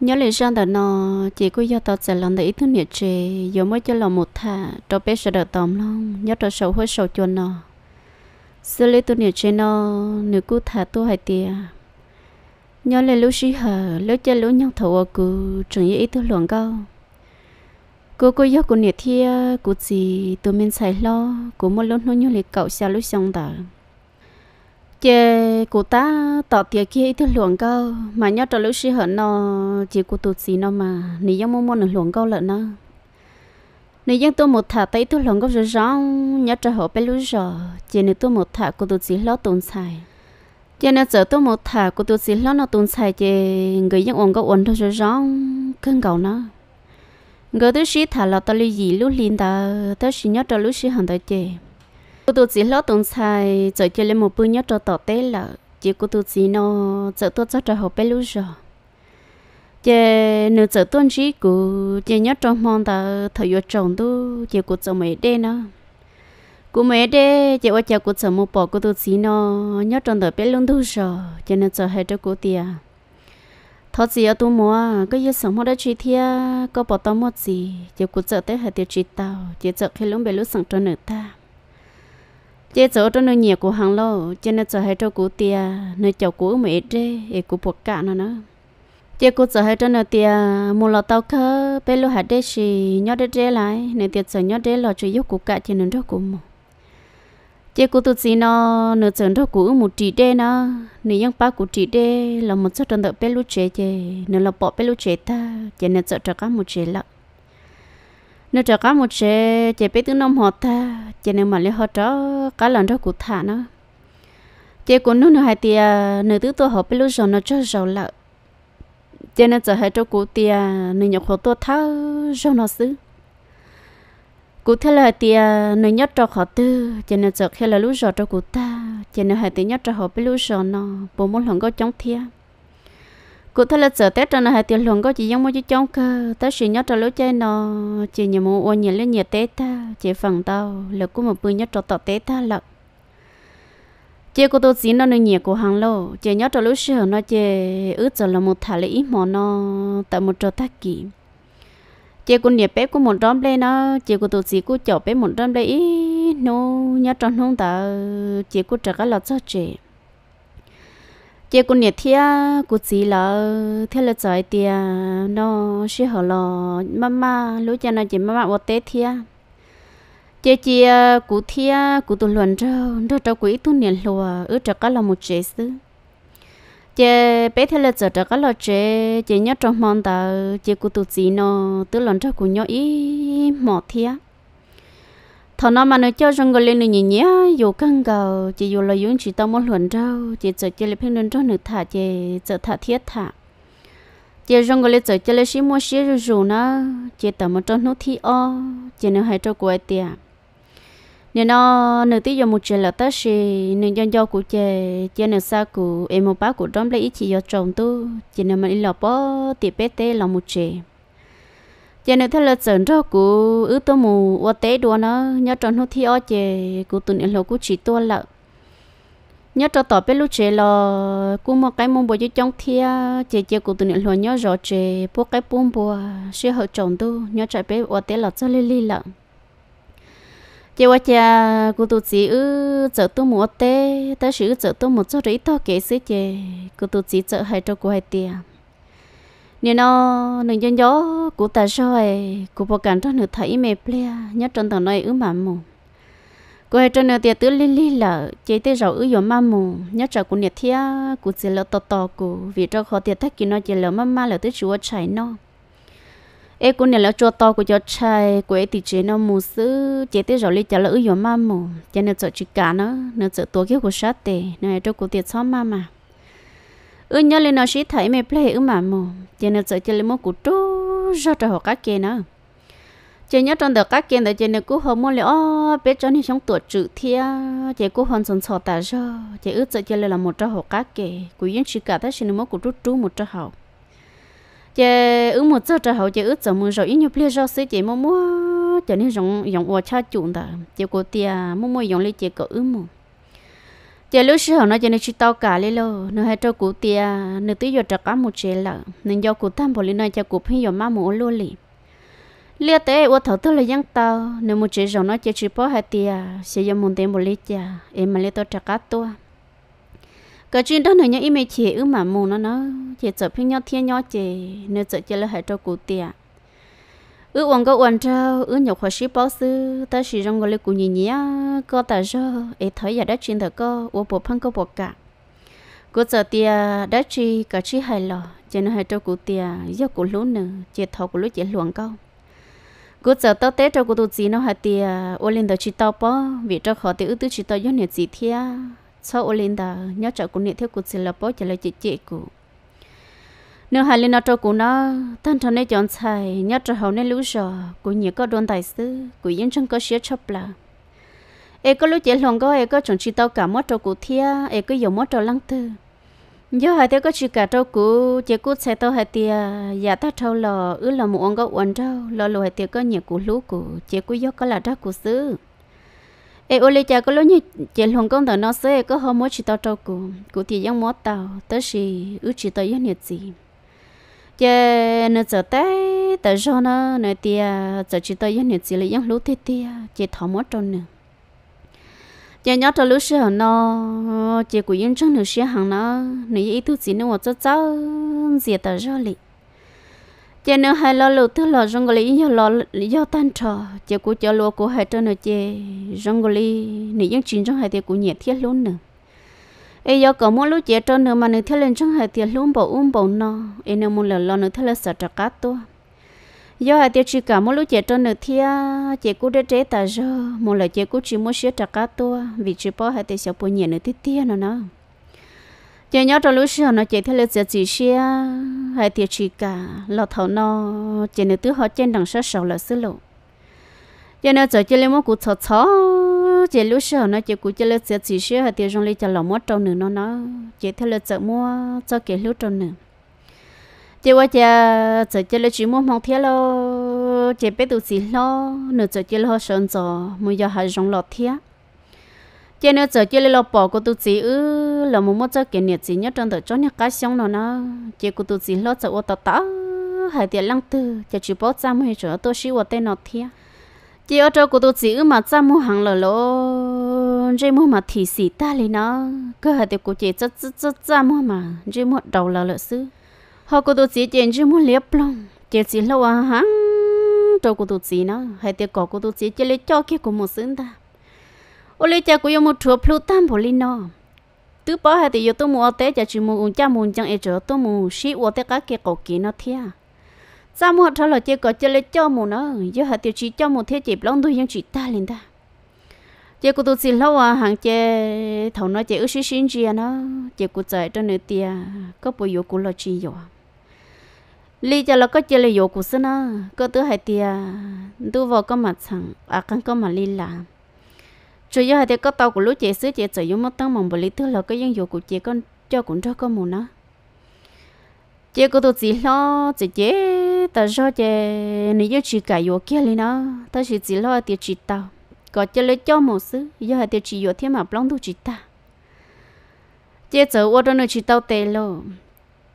nhớ lịch sang là nọ chỉ cứ do tao sẽ làm để ý thứ nhiệt chế giờ mới cho lòng một thả cho bé sẽ đỡ tóm lắm nhớ cho sầu hơi sầu cho nọ xưa lấy tôi nhiệt chế nọ nếu cứ thả tôi hay tia nhớ lại lúc xí hờ lúc chơi lúc nhau thầu ở cứ chẳng ý thứ luồng câu cô cô do cô nhiệt thia cô gì tôi mình xài lo cô một lúc nó nhớ lịch cậu xa lúc xong đời chị của ta tỏ tiệc kia ít luồng câu mà nhớ cho lúc sĩ hận nó chỉ cụ tụt gì nó mà nị giống mua mua nửa luồng câu lợn nó nị giống tôi một thả tay tôi luồng câu rồi rong nhớ cho hộ bé lúc giờ chỉ nị tôi một thả cụ tụt gì lót tồn xài chỉ nị giờ tôi một thả cụ tụt gì lót nó tồn xài chỉ người dân uống có uống thôi rồi rong cơn cầu nó người tôi sĩ thả là tôi ly gì lúc liền ta tôi xí nhớ cho lúc sĩ hận tới chị cô tôi chỉ lót tông xài trở chơi lên một bữa nhớ cho tỏ tế là chỉ cô tôi chỉ nó trở tôi cho trở học bé lúc rồi chè nửa trở tuân chỉ cô chị nhớ trong mong ta thời vừa trồng tu chị cô chồng mấy đê nó cô mấy đê chị qua chè cô chồng một bỏ cô tôi chỉ nó nhớ trong tờ bé luôn tu rồi chè nửa chở hai đứa cô tiệt thọ gì ở tu mua có yêu sống mua đã chỉ thia có bỏ tao mất gì chè cô trở tới hai tiệt chỉ tao chè trở khi lúc bé lúc sẵn cho nửa ta chế chỗ trong nơi nhiều của hàng lâu cho nên sợ hay cho cú tia nơi chậu cú mẹ chế e cú buộc cả nó nữa chế cú sợ hay trong nơi tia mua lọ tàu khơ bé lô hạt đế xì nhót đế chế lại nơi tiệt sợ nhót đế lọ chơi giúp cú cả cho nên cho cú mù chế cú tụt gì nó nửa sợ cho cú một chỉ đế nó nơi những ba cú chỉ đế là một số trong đợt bé lú chế chế nên là bỏ bé lú chế ta cho nên sợ cho cả một chế lợn nó trở có một chế chế bé tiếng nông họ ta chế nếu mà lấy họ trở cá lần đó cụ thả nó chế của nó nó hai tia nữ tứ tôi họ bé lúc rồi nó cho giàu lợ chế nó trở hai cho cụ tia nữ nhọc họ tôi tháo rồi nó xứ cụ thế là tia nữ nhất cho họ tư chế nó trở khi là lúc rồi cho cụ ta chế nó hai tia nhất cho họ bé lúc rồi nó bố muốn lòng có chống thiên cụ thể là giờ tết trần hai tiền luồng có chỉ giống một chứ chống cơ ta chỉ nhớ cho lối chơi nó chỉ nhớ mua ô nhớ lên nhớ tết ta chỉ phần tao là cũng một bữa nhớ cho tọt tết ta lận chị cô tôi xin nó nên nhẹ của hàng lô chị nhớ cho lối sửa nó chị ước giờ là một thả lấy ít nó tại một chỗ tác kỷ chị cô nhẹ bé của một trăm lên nó chị cô tôi xin cô chọn bé một trăm lên nó nhớ cho nó ta chị cô trả cái lọt cho chị chị cũng nhiệt thiết cũng chỉ là thiết là trời tiền nó sẽ hở lò mama lúc cho nó chị mama ở tết thiết chị chỉ cụ thiết cụ tụ luận cho cho cho quỹ tu niệm lùa ở cho các là một chế sư chị bé thiết là trời cho cái là chế chị nhớ trong mòn tờ chị cụ tụ chỉ nó tự luận cho cụ nhớ ý một thiết thọ nó mà nó cho rằng người lên nữa nhỉ nhỉ dù căng cầu chỉ dù là dùng chỉ tao muốn luận đâu chỉ chờ chỉ là phim luận cho nữa thả chỉ chờ thả thiết thả chỉ rằng người lên chờ chỉ là xí mua xí rồi rồi nó chỉ tao muốn cho nó thi o chỉ nó hay cho quậy tiệt nên nó nửa tí giờ một chuyện là ta xì nên do do của chè chè nửa xa của em một bác của trong lấy ít chỉ do trồng tu chỉ nên mà đi lọp bó tiệp bé tê là một chuyện giờ nếu thay là sớm cho cụ ứ tôi mù ô tế đùa nó nhớ tròn hút thi ở chè cụ tụi nên lộ cụ chỉ tôi lợ nhớ cho tỏ bé lúc chè là cụ một cái mông bò chứ trong à chè chè cụ tụi nên lộ nhớ rõ chè bố cái bông bò sẽ hậu chồng tu nhớ chạy bé ô tế là cho lê lê lợ chè ô chè cụ tụi chỉ ứ chợ tôi mù ô tế ta sự ứ chợ tôi một chỗ rỉ to kể xí chè cụ tụi chỉ chợ hai cho cụ hai tiền nên nó nên dân gió của ta rồi của bộ cảnh trong được thấy mẹ plea nhớ trong tầng nơi ứ mà mù cô hay cho nơi tiệt tứ li li lợ chế tê rầu ứ dọn mà mù nhớ trở của nhiệt thia của chỉ lợ to to của vì trong khó tiệt thách kia nó chỉ lợ mama lợ tới chúa chạy nó ê của nhiệt lợ cho to của cho chạy của ấy thì chế nó mù sứ chế tê rầu li chả lợ ứ dọn mà mù cho nên sợ chỉ cả nó nên sợ tua kia của sát tề nên trong của tiệt xóm mà mà ư nhớ lên nó sẽ thấy mẹ play ư mà mồ chị nó sợ chị lên mua củ trú do trời họ cá kia nữa chị nhớ trong đợt các kia đó chị nó cũng không mua lẽ bé cho nên sống tuổi trừ thia chị cú hoàn toàn sợ ta do chị ước sợ chị là một trò họ cá kia của những sự cả thế xin mua củ trú trú một trò họ chị ước một trò trò họ chị ước sợ mua rồi ít nhiều play do sẽ chị mua mua cho nên giống giống ở cha chuồng ta, chị có tiền mua mua giống lấy chị có ước mua giờ lúc sau nó giờ nên chỉ tao cả lên rồi, nó hay cho cụ tia nó tới giờ trả một chế là nên do cụ tham bỏ lên nó cho cụ phi giờ má mồ luôn liền lia tế ô thấu tôi là dân tao nếu một chế rồi nó chỉ chỉ bỏ hai tia sẽ giờ muốn tiền một lít chả em mà lấy tôi trả cả tua cái chuyện đó này nhớ im chế ư mà mù nó nó chỉ sợ phi nhau thiên nhau chế, nếu sợ chỉ là hay cho cụ tia ư uống có uống trâu ư nhậu khoa sĩ bao sư ta sử dụng gọi cụ nhị nhỉ có ta cho ấy thấy giờ đã chuyện thật có uống bộ phăng có bộ cả cô giờ tia đã chi cả chi hài lò cho nên hai trâu cụ tia do cụ lú nữa chết thọ cụ lú chết luồng câu cô giờ tao té trâu cụ tu gì nó hai tia ô lên đầu chỉ tao bỏ vì trâu khó thì ư tứ chỉ tao do nè gì thia sau ô lên đầu nhớ trâu cụ nè theo cụ chỉ là bỏ chỉ là chỉ chỉ cụ nếu hai lên cho của nó thân thân này chọn xài nhớ cho hậu này lũ giờ của nhiều có đồn tài sư của yên chân có xía chập là e có lúc chạy lòng có e có chọn chỉ tao cả mất cho của thia e có dùng mất cho lăng tư giờ hai tiêu có chỉ cả cho của chế cút xe tao hai tia giả ta trâu lò ứ là một ông có uẩn trâu lò lò hai tiêu có nhiều của lũ của chế của gió có là trác của sư, ê ô lê cha có lối như chị lòng công tờ nó sẽ có hôm mới chỉ tao trâu cụ cụ thì giống mót tàu tới gì ước chỉ tao yên nhiệt gì giờ nó trở tới tới giờ nó nói tia trở chỉ tới những này chỉ là những lúc thế tia chỉ thọ mất trơn nữa giờ nhớ cho lúc xưa nó chỉ của những trong được xưa hàng nó nếu ý thứ gì nó cho cháu gì tới giờ lì giờ nó hay lo lúc thứ lo rong lì giờ lo giờ tan trò giờ của cho lúa của hai trong nữa giờ rong lì nếu những chuyện trong hai thì của nhiệt thiết luôn nữa ấy giờ có mua lúc chế cho nữa mà nữ thế lên trong hai tiền luôn bỏ uống bỏ nó ấy nếu muốn lần lần nữ thế là sợ trắc cá to giờ hai tiền chỉ cả mua lúc chế cho nữ theo à, chế cú để chế ta giờ muốn lần chế cú chỉ muốn sửa trắc cá to vì chỉ bỏ hai nhẹ nữa tí tiền nó nó chế nhớ trong lúc xưa nó chế thế lên sẽ chỉ xe à, hai tiền chỉ cả lọ thầu nó chế nữ thứ họ trên đằng sau sầu là xứ lộ giờ nó giờ chế lên mua cú chó chó chỉ lúc sau nó chỉ cũng chỉ lúc sẽ chỉ sửa hạt tiền trong lấy cho lò mót trâu nữa nó nó chỉ theo lúc sẽ mua cho cái lúc trâu nữa chỉ qua giờ giờ chỉ lúc chỉ mua một thế lo chỉ biết được gì lo nữa giờ chỉ lo sơn cho mua giờ hạt trong lọt thế chỉ nữa giờ chỉ lo bỏ của tôi chỉ ư là mua mua cho cái nhiệt gì nhất trong đó cho những cái xong nó nó chỉ của tôi chỉ lo cho ô tao tao hạt tiền lăng tư chỉ chỉ bỏ ra mua cho tôi sử ở tên nó thế chị ở chỗ của tôi chỉ mà chăm mua hàng lò lô chỉ mua mà thì xì ta lấy nó cơ hạt của chị rất rất rất chăm mua mà chỉ mua đầu lò lợn xứ họ của tôi chỉ chị chỉ mua liệp lòng chị chỉ lâu à hàng chỗ của tôi chỉ nó hay tiêu cổ của tôi chỉ chị lấy cho kia của một xứ ta ô lấy cha của yêu một chùa plu tam bồ linh nó tứ hay hạt yêu tôi mua té cha chỉ mua uống cha mua chẳng ai chỗ tôi mua xí uống té cá kia cổ kia nó thiệt sao mua cho là chơi có chơi lấy cho mù nó giờ hạt tiêu chí cho mù thế chỉ long tôi nhưng chỉ ta lên ta chơi của tôi xin lâu à hàng chơi thầu nó chơi ước xin xin gì nó chơi của trời cho nữ tia có bồi dưỡng của lo chi rồi lý cho là có chơi lấy yếu của xin nó có tứ hai tia tôi vào có mặt thằng à căn có mặt lý là chủ yếu hai tia có tàu của lũ chơi sứ chơi chơi yếu mất tăng mong bồi lý thứ là có những yếu của chơi con cho cũng cho có mù nó chơi của tôi chỉ lo chơi ta cho chè nếu yêu chỉ cài yêu kia lên nó ta chỉ chỉ lo tiêu chỉ tao có chơi lấy cho một sự giờ hai tiêu chỉ yêu thêm mà plong tu chỉ ta chè giờ ô tô nó chỉ tao tè lo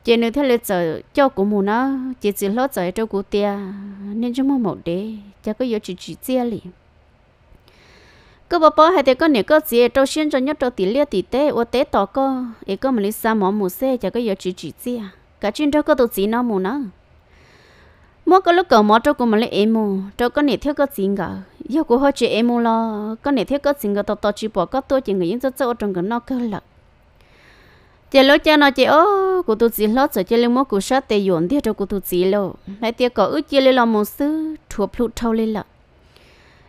chè nếu thế lấy giờ cho của mù nó chè chỉ lo giờ cho của tia nên chúng mà một đế chả có yêu chỉ chỉ chia liền cứ bà bảo hai đứa con này có gì trâu xuyên cho nhất trâu tỷ lia tỷ tế ô tế tỏ co ấy có mình đi xa mỏ mù xe chả có yêu chỉ chỉ chia cả chuyện đó có tụ gì nó mù nó mỗi cái lúc cầu mỗi trâu cũng mà lấy em mu trâu có nể thiếu có tiền cả yêu cũng hơi chơi em mu lo có nể thiếu có tiền cả to to chỉ bỏ có tôi chỉ người những chỗ trong cái nó cơ lợ chị lối cha nó chị ô cụ tu sĩ lót rồi chị lên mỗi cụ sát tề yổn tiếc cho cụ tu sĩ lo lại tiếc có ước chị lên làm một sư thuộc phụ thâu lên lợ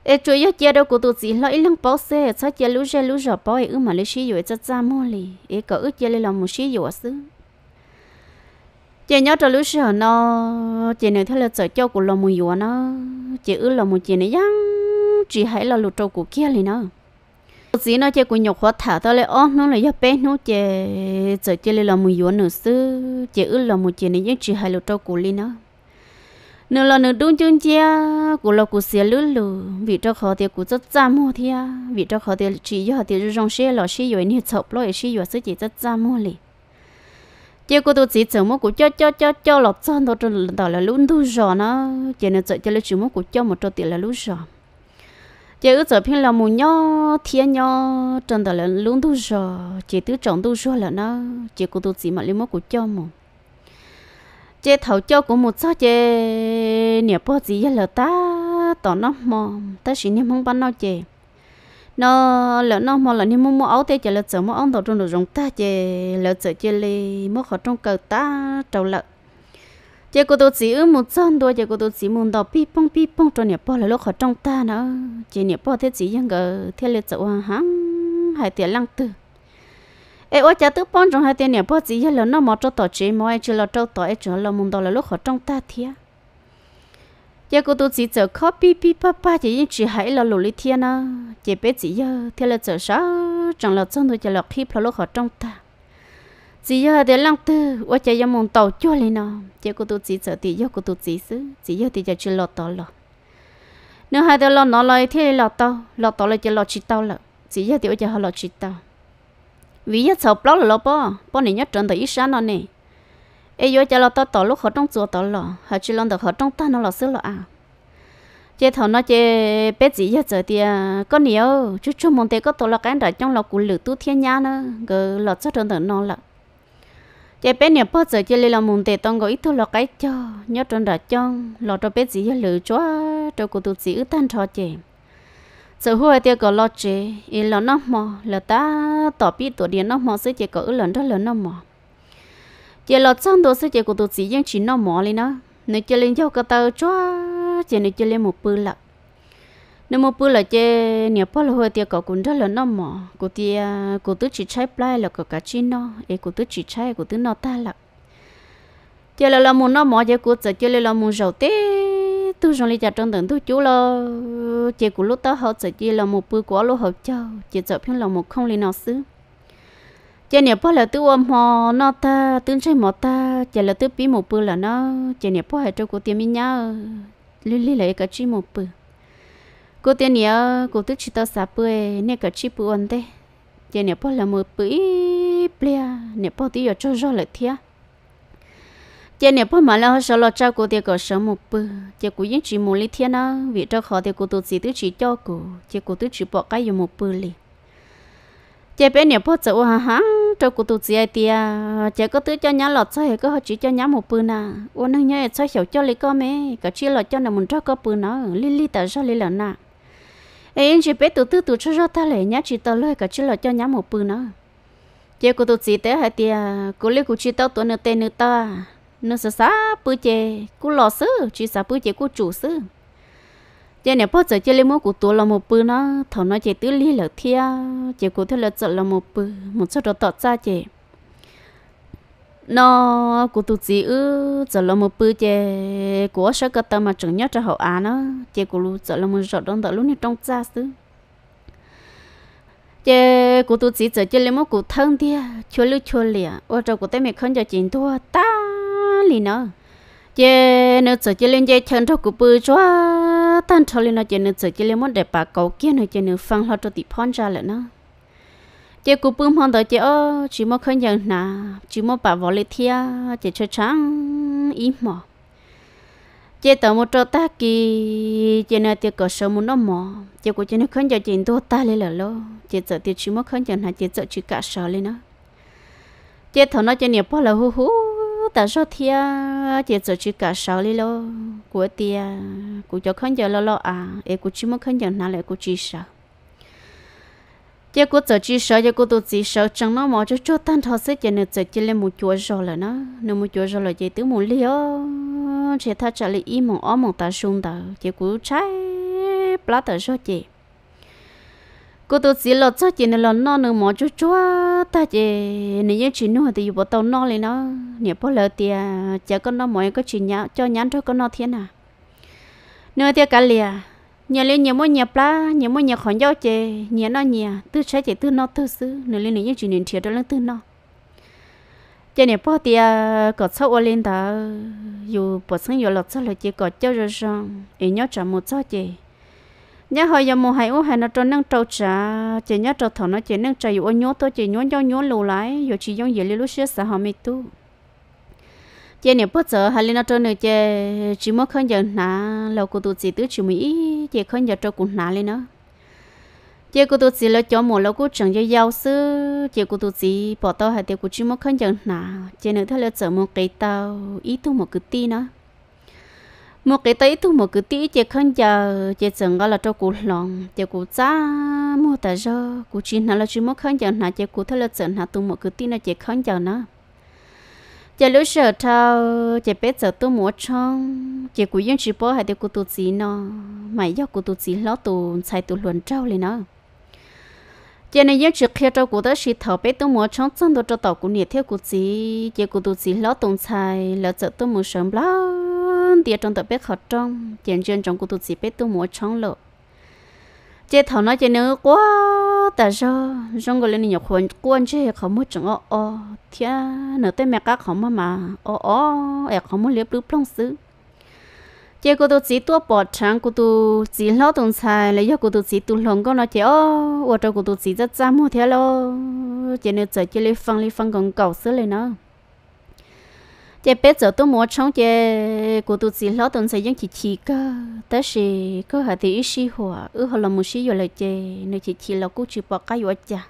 ê chú yêu chị đâu cụ tu sĩ lo ít lăng bao xe sao chị lú xe lú rọ bao ư mà lấy xí rồi cho cha mua lì ê có ước chị lên làm một xí rồi sư chị nhớ cho lúc xưa nó chị nếu thấy là sợ cho của lòng mùi nó chị ư lòng mùi chị này yăng chị hãy là lụt trâu của kia liền nó gì nó chơi của nhục khó thả tao lại ó nó là do bé nó chơi chơi chơi là mùi yuan nữa sư chị ư là mùi chị này nhưng chị hãy lô trâu của li nó nửa là nửa đúng chương chia của lòng của xe lứa lử vì cho khó thì của rất xa mua thia vì cho khó thì chị do thì rong xe lò xe rồi như chọc lò xe rồi sẽ chỉ rất xa mua liền chỉ có tôi chỉ chờ một cú cho cho cho cho lọt chân thôi rồi đó là luôn đủ rõ nó chỉ nên chờ cho lấy chỉ một cú cho một trò tiền là luôn rõ chỉ ở giờ phim là mù nhỏ thiên nhỏ chân đó là luôn đủ rõ chỉ tứ trọng đủ rõ là nó chỉ có tôi chỉ mà lấy một cú cho mà chỉ thầu cho của một sao chỉ nhà bao gì là ta tỏ nó mò ta chỉ niệm không bán nó chỉ nó lỡ nó mà lỡ như mua mua áo thế chả lỡ sợ mua áo đầu trong đồ rồng ta chè lỡ sợ chè lì mua khó trong cờ ta trâu lợ chè cô tôi chỉ ước một chân thôi chè cô tôi chỉ muốn đào pi pong pi pong cho nhà bao là lúc khó trong ta nữa chè nhà bao thế chỉ ยัง gờ thế lỡ sợ hoang hăng hai tiền lăng tử, ê ôi chả tức pon trong hai tiền nhà bao chỉ giờ lỡ nó mà cho tỏ chế mò ai chỉ lỡ trâu tỏ ai chỉ lỡ muốn đào là lúc khó trong ta thiệt giờ cô tôi chỉ chờ copy pi pa pa chỉ những chỉ hãy là lũ lý thiên à chỉ biết chỉ giờ thiên là chờ sao chẳng là trong tôi chỉ là khi phải lúc họ trong ta chỉ giờ để lăng tư và chỉ giờ muốn tàu chua lên nó giờ cô tôi chỉ chờ thì giờ cô tôi chỉ xứ chỉ giờ thì giờ chỉ lọt tàu lọt nếu hai đứa lọt nó lại thì lọt tàu lọt tàu lại chỉ lọt chỉ tàu lọt chỉ giờ thì giờ họ lọt chỉ tàu vì giờ chờ blog là lọt bao bao này nhất trận tới ít sáng nó này ai yo cho lo to tổ lúc họ trong chùa to lo họ chỉ lo được họ trong ta nó lo xứ lo à chế thằng nó chế bé gì hết giờ thì có nhiều chú chú mong thấy có tổ là cái đó trong là cú lử tu thiên nhà nữa gờ lọt cho đơn đơn nó là chế bé nhiều bao giờ chế lấy là mong thấy tông gọi ít thôi là cái cho nhớ trong đó trong lọt cho bé gì hết lử chúa cho cụ tu gì tan cho chế giờ hồi thì có lọt chế ý là nó mò là ta tỏ biết tổ điện nó mò sẽ chế có ít lần đó lần nó mò giờ lọt sang đồ sẽ giờ của tôi chỉ riêng chỉ nó mỏ lên nó nếu chơi lên cho cái tàu cho chơi nếu chơi lên một bữa lận nếu một bữa là chơi nhiều bao lâu thì cậu cũng rất là nó mỏ cô thì cô tôi chỉ chơi play là cậu cả chi nó ấy cô tôi chỉ chơi cô tôi nó ta lận chơi là làm một nó mỏ giờ cô giờ chơi là làm một giàu tê tôi rồi lấy trả trong tận tôi chú lo chơi của lúc đó họ giờ chơi là một bữa quá lúc họ chơi chơi giờ phiên là một không lên nó xứ chè nè po là tu ôm mò nó ta tướng chơi mò ta chè là tu bí một bự là nó chè nè po hệ cho cô tiền mi nhá lili lì lại cả chi một bự cô tiền nè cô tu chỉ tao sạp bự nè cả chi bự ăn thế chè nè po là một bự bia nè po tí ở cho rõ lại thia chè nè po mà là sợ lo cha cô tiền có sợ một bự chè cô yên chỉ một lít thia nó vì cho khó thì cô tu chỉ tu chỉ cho cô chè cô tu chỉ bỏ cái một bự liền chè bé nè po sợ ha ha trâu của tụi chị thì chỉ có tứ cho nhá lọt sao có họ chỉ cho nhá một bữa nà ô năng nhớ sao hiểu cho lấy con mẹ cả chia lọt cho nào muốn cho có bữa nó li li tờ cho li lọt nà em chỉ biết tụi tư tụi cho cho ta lấy nhá chỉ tờ lôi cả chia lọt cho nhá một bữa nó chè của tụi chị thế hay thì cô lấy của chị tao tụi nửa tên nửa ta nửa sợ sá bữa chè cô lọt sư chỉ sợ bữa chè cô chủ sư giờ nè bao giờ chơi lấy mua của tôi là một bữa nó thầu nó chỉ tứ ly là thia chỉ của tôi là chợ là một bữa một số đồ tọt ra chỉ nó của tôi chỉ ư chợ là một bữa chỉ của sợ cơ tâm mà chẳng nhất cho hậu á nó chỉ của lúc chợ là một số đông đợi lúc này trong ra xứ chỉ của tôi chỉ chợ chơi lấy mua của thân thia chua lưu chua lìa ô trâu của tay mẹ không cho chuyện thua ta lì nữa chế nó sợ chế lên chế chân cho cụ bự cho tan cho lên nó chế nó sợ chế lên món để bà cầu kia nó chế nó phăng lo cho tị phong ra lại nó chế cụ bự phong đó chế ô chỉ một khăn nhận nà chỉ một bà vợ lên thia chế cho trắng im mỏ chế tao một trâu ta kỳ chế nó tiêu cỡ sớm muốn nó mỏ chế của chế nó khăn giường chế đua ta lên là lo chế sợ tiêu chỉ một khăn nhận nà chế sợ chỉ cả sợ lên nó chế thằng nó chế nhiều bao là hú hú ta cho thia chỉ cho chỉ cả sáu lý lo của tia của cho khăn giờ lo lo à em của chỉ muốn khăn giờ nào lại của chỉ sáu giờ của giờ chỉ sáu giờ của tôi chỉ sáu chẳng nó mà cho cho tan thọ sẽ giờ nữa giờ chỉ lên một chỗ rồi là nó nếu một chỗ rồi là giờ tới một lý ó chỉ ta trả lại im một ó một ta xuống đầu, giờ của trái plát ta cho chị cô tôi chỉ lo cho chị nên là nó nữa mà cho cho ta chỉ nếu như chỉ nuôi thì bộ tàu nó lên nó nếu bao lợt thì chả con nó mỗi có chỉ nhá cho nhắn cho con nó thiên à nữa thì cả lìa nhà lên nhà mỗi nhà pla nhà mỗi nhà khoản giao chè nhà nó nhà tư trái chè tư nó tư xứ nữa lên nếu như chỉ nên thiệt cho lên tư nó chè nếu bao thì có sau ở lên đó dù bộ sáng dù lọt sau là chỉ có cho rồi xong em nhớ trả một số chè nhớ hơi giờ mùa hay ô hay nó cho năng trâu trả chỉ nhớ trâu thọ nó chỉ năng trả ô nhớ tôi chỉ nhớ nhớ nhớ lâu lại giờ chỉ giống vậy lúc xưa xã hội mi tu chỉ nếu bất giờ hay nó cho nữa chỉ chỉ mất không giờ nà lâu cô tu chỉ tứ chỉ mới chỉ không giờ trâu cũng nà lên nữa chỉ cô tu chỉ là cho một lâu cô chẳng cho giàu sư chỉ cô tu chỉ bỏ tao hay tiêu cô chỉ mất không giờ nà chỉ nữa thay là chở một cái tàu ít tu một cái ti nữa một cái tới thu một cái tí chỉ không giờ chỉ dừng gọi là cho cụ lòng chỉ cụ cha mua tại do cụ chín nào là chỉ mua không giờ nào chỉ cụ thôi là dừng nào tu một cái tí nào chỉ không giờ nữa chỉ lúc sợ thâu chỉ biết giờ tu một trong chỉ cụ yên chỉ bỏ hay thì cụ tu gì nó mày do cụ tu gì lót tu xài tu luận trâu lên nó cho nên những chuyện khi cho cụ đó chỉ thở biết tu một trong chân tôi cho tàu cụ nhiệt theo cụ gì, chỉ cụ tôi chỉ lót tồn xài, lỡ sợ tu một sớm lắm con tiệt trong tập bếp khẩu trong chuyện chuyện trong cuộc tụt gì bếp tôi mua trong lộ chế thảo nói chế nữa quá tại sao trong người lên nhiều khuôn quân chế không muốn trong ó ó, thia nửa tên mẹ các không mà mà ó ó, em không muốn liếp lúc long xứ chế cuộc tụt gì tôi bỏ trắng cuộc tụt gì lo tồn xài lấy cuộc cụ tụt gì tụt lòng con nói chế ó, ô cho cuộc tụt gì rất ra mua thế lo chế nữa chơi chế lấy phăng lấy phăng còn cầu xứ lên nữa chế bé giờ tôi muốn trong chế của tôi chỉ lo tuần xây dựng chỉ chỉ cơ tới khi có hạt thì ít xí hòa ư họ là một xí rồi chế nơi chỉ chỉ là cũng chỉ bỏ cái vợ cha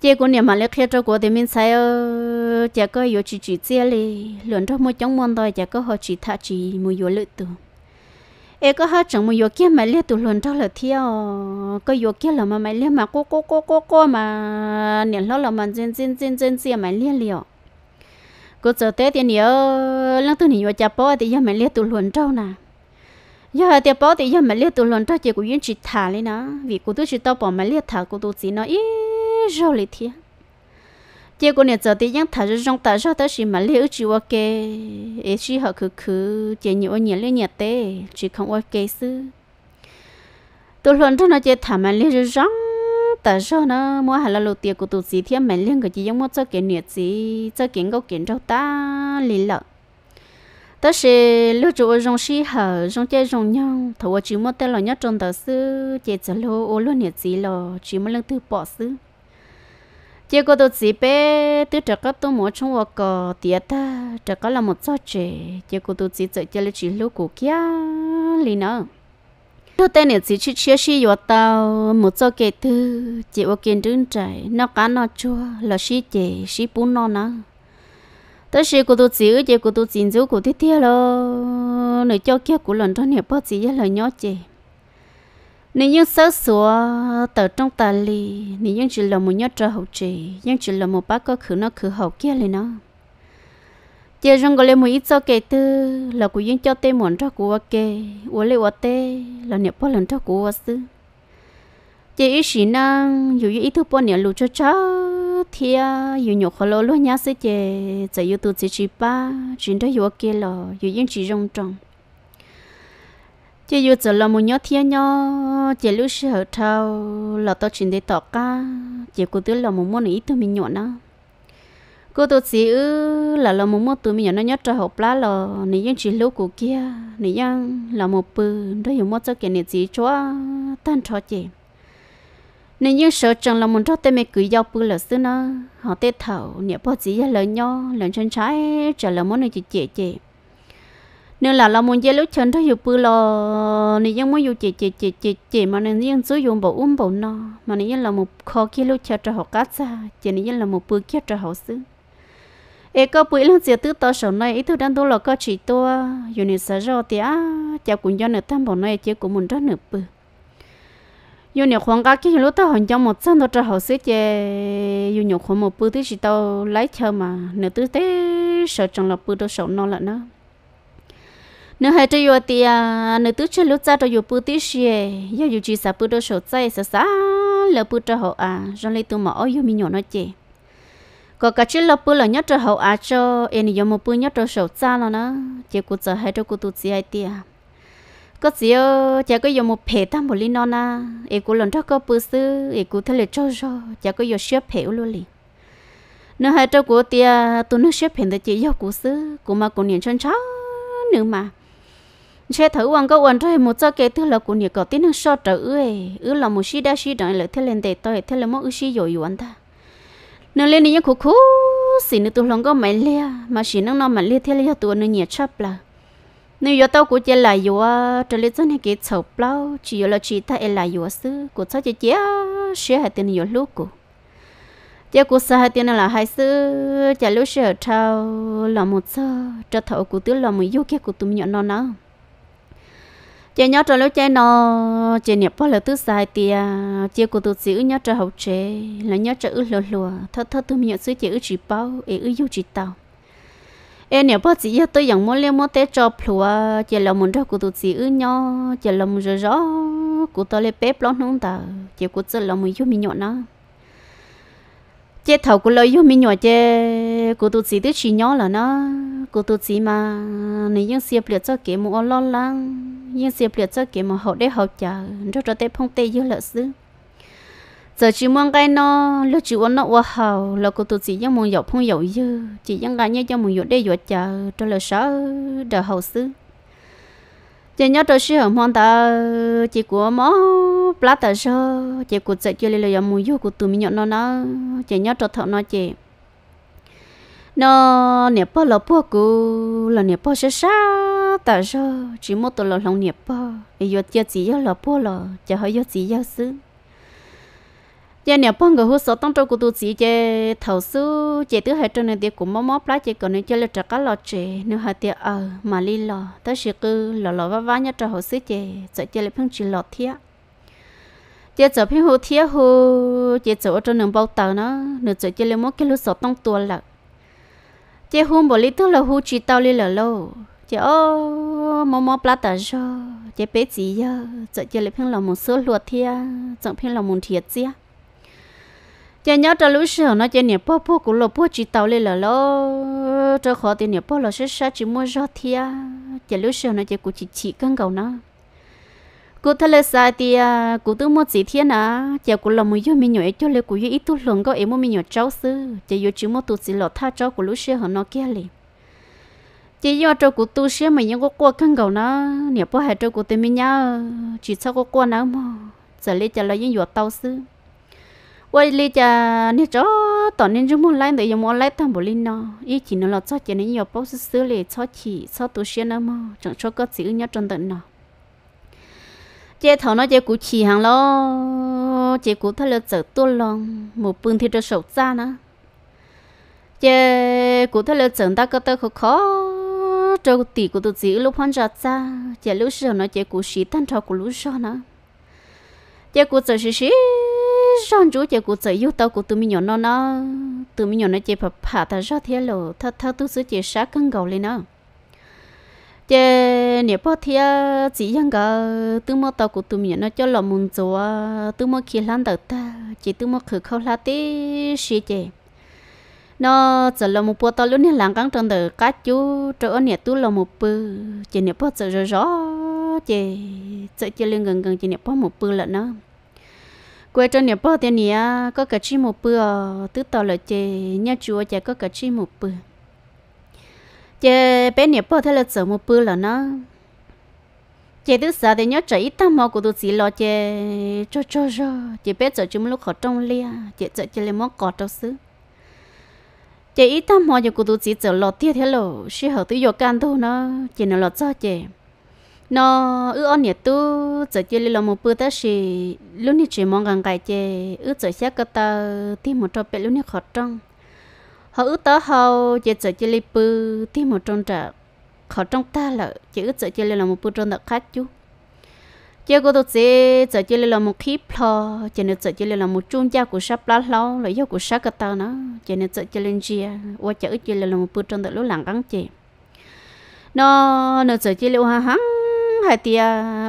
chế của nhà mà lấy khi cho của thì mình sẽ ơ chế có vợ chỉ chỉ chia li lần đó mua trong món đó chế có họ chỉ thà chỉ mua vợ lực từ ê có hết chẳng mua vợ kia mà lấy từ lần đó là thiếu có vợ kia là mà mày lấy mà cô cô cô cô cô mà niệm lo là mà dân dân dân dân dân mà lấy liệu cô sợ tết thì nhớ lăng tôi nhớ cha bỏ thì giờ mình liệt tụ luận trâu nè giờ thì bỏ thì giờ mình liệt tụ luận trâu chỉ của duyên chỉ thả lên nó vì cô tôi chỉ tao bỏ mình liệt thả cô tôi chỉ nói ít rồi liền thiệt chỉ cô này giờ thì những thả rồi trong thả rồi tới khi mà liệt chỉ ok ấy chỉ họ cứ cứ chỉ nhiều nhiều lên nhiều tê chỉ không ok chứ tụ luận trâu nó chỉ thả mình liệt rồi rong tờ số nó mua hàng là lô tiền của tụi chị thì mình liên cái gì giống mua cho kiện nhiệt gì cho kiện gốc kiện cho ta lì lợ tất sự lúc chỗ rong xí hở rong chơi rong nhau thầu chỉ một tên là nhất trong tờ sư chỉ cho lô ô luôn nhiệt gì lò chỉ một lần thứ bỏ sư chỉ có tụi chị bé tứ trợ cấp tôi mua trong hoặc có tiệt ta trợ cấp là một số trẻ chỉ có tụi chị chơi chơi là chỉ lô của kia lì nữa tôi tên là chỉ chỉ chia sẻ cho tao một số cái thứ chỉ có kiến đứng trái nó cá nó chua là xí chỉ xí bún nó nè. tới xí của tôi chỉ chỉ của tôi chỉ dấu của thiết thiết lo nửa cho kia của lần đó nè bớt chỉ là nhỏ chỉ nếu những sớ sủa tờ trong tài lì nếu những chỉ là một nhát trâu hậu chỉ những chỉ là một bác có khử nó khử hậu kia lên nó giờ rong gọi một ít cho kể từ là cú yên cho tê muốn cho cú kê uo lê uo tê là niệm bao lần cho cú uo sư giờ ít xí năng dù ít thứ bao niệm lù cho chó thì dù nhổ khổ lô luôn nhá sư chè giờ yêu tu chỉ chỉ ba chính đó uo kê lò dù yên chỉ rong trong chỉ yêu giờ là một nhớ thiên nhau, chỉ lúc sợ thâu là tao chỉ để tỏ ca chỉ cú tư là một món ít thứ mình nhọn đó cô tôi chỉ ư là là một mốt tụi mình nó nhớ cho hộp lá là nị dân chỉ lúc của kia nị dân là một bự đó dùng mốt cho cái nị chỉ cho tan cho chị nị dân sợ chẳng là một cho tên mình cứ giao bự là xưa nó họ tết thầu nị bao chỉ là nhau lần chân trái trở là món này chị chị chị nên là là một chơi lúc chân thấy dùng bự là nị dân muốn dùng chị chị chị chị chị mà nị dân sử dụng bộ uống bộ no mà nị dân là một kho kia lúc chơi cho hộp cá xa chị nị dân là một bự kia cho hộp xưa ê có bụi lúc giờ tư tao sổ này ít thứ đang đâu là có chỉ to dù nè sợ rồi thì á chả cũng do nè tham bọn này chứ cũng muốn rất nửa bự dù nè khoảng cách khi lúc tao hành trong một sân tao trở hậu sẽ chè dù nửa khoảng một bự thì chỉ tao lấy chờ mà nửa tư tế sợ trong là bự tao sổ nó là nó nếu hai trái dừa thì nếu tứ chơi lúc ra cho dừa bự thứ gì, giờ dừa chỉ sa bự đồ sổ chay sa sa là bự cho họ à, rồi lấy tụi mà ở dừa mi nhỏ nó chơi có cả chỉ là bữa là nhất cho hậu á cho em giờ một bữa nhất cho sầu xa là nó chỉ cụ giờ hai cho cụ tu gì ai tiệt à? có gì ơ chỉ có giờ một phe tam một linh non à em cũng lần trước có bữa sư em cũng thấy là cho cho chả có nhớ xếp phe luôn liền nữa hai cho cụ tiệt à, tụi nó xếp phe thì chỉ do cụ sư cụ mà cụ niệm chân cháu nữa mà chế thử quan có quan rồi một cho kế thứ là cụ niệm có tiếng nó so trở ư ư là một sĩ đa sĩ đợi lại thay lên để tôi thế là sĩ xí rồi anh ta nó lên đi nhá khô khô xin nó tụi lòng có mày lia à. mà xin nó nó mà lia thế lia tụi nó nhẹ chắp là nếu giờ tao của chơi lại yo à. trở lại chân hay cái chậu bao chỉ là chỉ ta em lại yo à sư của sao chơi chơi sẽ hai tiền yo lúc cũ, chơi của sao hai tiền là hai sư chơi lúc sẽ thao là một sao trở thầu của tứ là một yêu kia của tụi nhỏ nó nào chị nhớ trời lúc chơi nó chị nhập bao lâu thứ sai thì chị cũng tôi giữ nhớ trời hậu chế là nhớ trời ư lừa lừa thật thơ tôi nhận sự chị ư chỉ bao ê ư yêu chỉ tao em nhập bao chị tôi dòng mua liêm mua té cho plua chị là một cho cũng tôi giữ nhớ chị là một rõ rõ cũng tôi lấy bếp lót nung tao chị cũng tôi là một chút mi nhọn nó chế thầu của lối lôi mình nhỏ chế cô tụt sĩ tới chỉ nhỏ là nó cô tụt sĩ mà này những xe liệt cho kể một lo lắng những xe liệt cho kể một hậu để hậu chờ cho cho tép phong tây dưới lợi xứ giờ chỉ mong cái nó lúc chỉ muốn nó uống hậu là cô tụt sĩ những muốn dọc phong dọc dư chỉ những cái như cho muốn dọc để dọc chờ cho lợi sợ đời hậu xứ chị nhớ tôi sẽ hưởng mong ta chỉ của mỏ plát ta sơ chị của chạy chơi lấy lời mùi yêu của từ mình nhọn nó nó chỉ nhớ tôi thọ nó chị, nó nẹp bao lọ bao cũ là nẹp bao sẽ xa ta sơ chỉ một tụi là lòng nẹp bây giờ chơi gì giờ lọ bao lọ giờ hơi giờ chỉ yêu xứ giờ nhà phong người hút số tông trâu cũng tôi chỉ chơi thầu su chơi thứ hai trong này tiệc của mò mò lá chơi còn nên chơi là trả cá lò chơi nếu hai tiệc ở ờ, mà li lò tới sự cứ lò lò vá vá nhá trâu hồ sứ chơi chơi chơi là phong chỉ lò thiệt chơi chơi phong hồ thiệt hú, chơi chơi ở trong đường bao tàu nó nửa chơi chơi là mỗi cái lúc số tông tua là chơi hôm bỏ li tức là hú chỉ tao li lò lâu chơi ô mò mò lá tờ cho chơi bé gì giờ chơi chơi là phong lò một số luộc thiệt chơi phong lò một thiệt chứ chị nhớ cho lúc xưa nó chị niệm bố bố của lô bố chỉ tàu lên là lo cho khó thì niệm bố là sẽ sa chỉ mua rót thia chị lúc xưa nó chị cũng chỉ chỉ căng cầu nó cụ thật là sai thì cụ tự mua chỉ thiên à chị cũng là một yêu mình nhỏ cho lấy cụ yêu ít tu lường có em mua mình nhỏ cháu sư chị yêu chỉ mua tu chỉ lọt tha cháu của lúc xưa nó kia liền chỉ do cho cụ tu sĩ mà những cái qua căng cầu nó nè bố hai cho cụ tìm mình nhá chỉ sao có qua nó mà giờ lấy cho lời những giọt tao xứ vậy lý cha nè cho tao nên chúng muốn lấy để dùng muốn lấy tham bồ linh nó ý chỉ nó là cho chỉ nên nhiều bốc xứ xử lệ cho chỉ cho tu sĩ nó mà chẳng cho có chữ nhớ trong tận nó chế thầu nó chế cú chỉ hàng lo chế cú thay là chở tu lòng một bưng thì cho sầu ra nữa chế cú thay là chở ta có tao khó khó cho tỷ của tụi chữ lúc hoàn ra ra chế lúc sau nó chế cú sĩ tan trò của lúc sau nữa chế cú chở sĩ rong chú chơi cụ chơi yêu tao cụ tụi mình nhỏ nó nó tụi mình nhỏ nó chơi phập phà ta ra thế lô thà thà tôi sứ chơi sát cân gầu lên nó chơi nếu bao thia chỉ rằng cái tụi mò tao cụ tụi mình nhỏ nó cho lò mùng chúa tụi mò khi lan đầu ta chỉ tụi mò khử khâu lá tê xí chơi nó giờ là một bữa tao luôn này làm căng trong đời cá chú chỗ anh nhiệt tu là một bữa chỉ nhiệt bao giờ rõ rõ chỉ chơi lên gần gần chỉ nhiệt bao một bữa là nó quê trên nhà bờ thì nhà có cả chim một bữa tứ tàu là chè nhà chùa chè có cả chim một bữa chè bé nhà bờ thì là sợ một bữa là nó chè thứ sợ thì nhớ chảy ta mò của tụi xí lo chè cho cho cho chè bé sợ chúng lúc họ trong lia chè sợ chè lấy món cọt cho xứ chè ít ta mò cho của tụi xí sợ lo tiếc thế là xí họ tôi vô can thu nó chè nó lo cho chè nó ư on nhiệt tu giờ chơi lên một bữa ta xì lúc này chỉ mong gần cái chơi ư giờ xét cái ta thì một trò bé lúc này khó trăng họ ư tới hậu chơi giờ chơi lên bữa thì một trong trả khó trăng ta là chỉ ư giờ chơi lên một bữa trong đặc khác chú chơi cô tôi chơi giờ chơi lên một khí plo chơi nữa giờ chơi lên một chung gia của sắp lá lâu lại do của sắp cái ta nó chơi nữa giờ chơi lên chia qua chơi ư chơi lên một bữa trong đặc lúc lặng gắn chơi nó nó giờ chơi lên ha hăng hay thì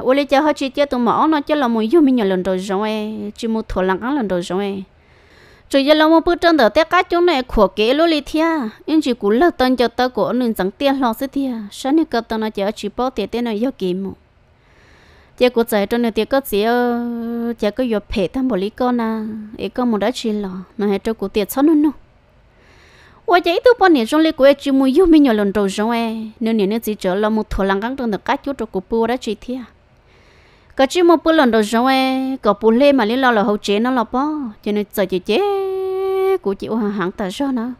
ô lê cho họ chỉ cho tụi mỏ nó cho là một yêu mình nhận lần đầu rồi chỉ một thổ lăng lần đầu rồi e. rồi giờ là một bữa trơn đầu tết cá chỗ này khổ kế luôn lê thia nhưng chỉ cũng là tên cho tớ của nên chẳng tiền lo sẽ thia sáng nay cơ tao nó chỉ chỉ bỏ tiền tiền nó yêu kiếm một chỉ có giải trong này tiền có chỉ chỉ có yêu phê tham bồ lý con à ấy con một đã chỉ lo nó hay cho cụ tiền sao nữa nữa 我这一头半年钟嘞，过去没有没有人做钟哎，那年年只做了木头啷刚等的 cá 就做个布的这天，个只木布人做钟哎，个布嘞嘛哩老了好钱了了啵，就那做姐姐，估计我行行得上呢。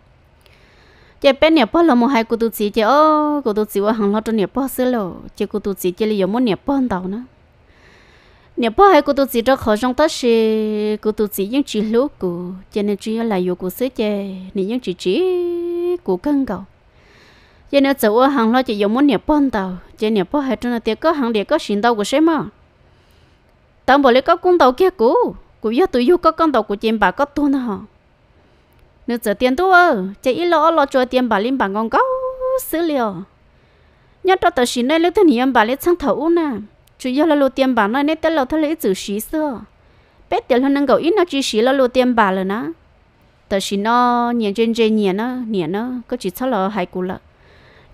这半年半了么还孤独姐姐哦，孤独姐我行了这年半死了，这孤独姐姐里有么年半到呢？nếu bao hay cô tu sĩ cho khó trong tất sẽ cô tu sĩ những chỉ lú cụ cho nên chỉ là yêu cụ sẽ chơi nên những chỉ chỉ cụ cân cầu cho nên chỗ hàng lo chỉ dùng muốn nếu bao tàu cho nếu bao hay trong là tiệc có hàng tiệc có xin tàu của sẽ mà tạm bỏ lấy các cung tàu kia cụ cụ yêu tụi yêu các con tàu của tiền bạc các tu nào. hả nếu giờ tiền tu ơ chạy ít lo lo cho tiền bạc linh bà ngon gấu xử liệu nhất cho tờ xin này lấy thân hiểm bà lấy sang thầu nè chủ yếu là lô tiền bạc, nói nên tới lô thằng lấy chữ xí xưa bé tiền hơn nâng cầu ít nó chỉ xí là lô tiền bạc rồi nó tờ xí nó nhẹ trên trên nhẹ nó nhẹ nó có chỉ sao là hai cú lợ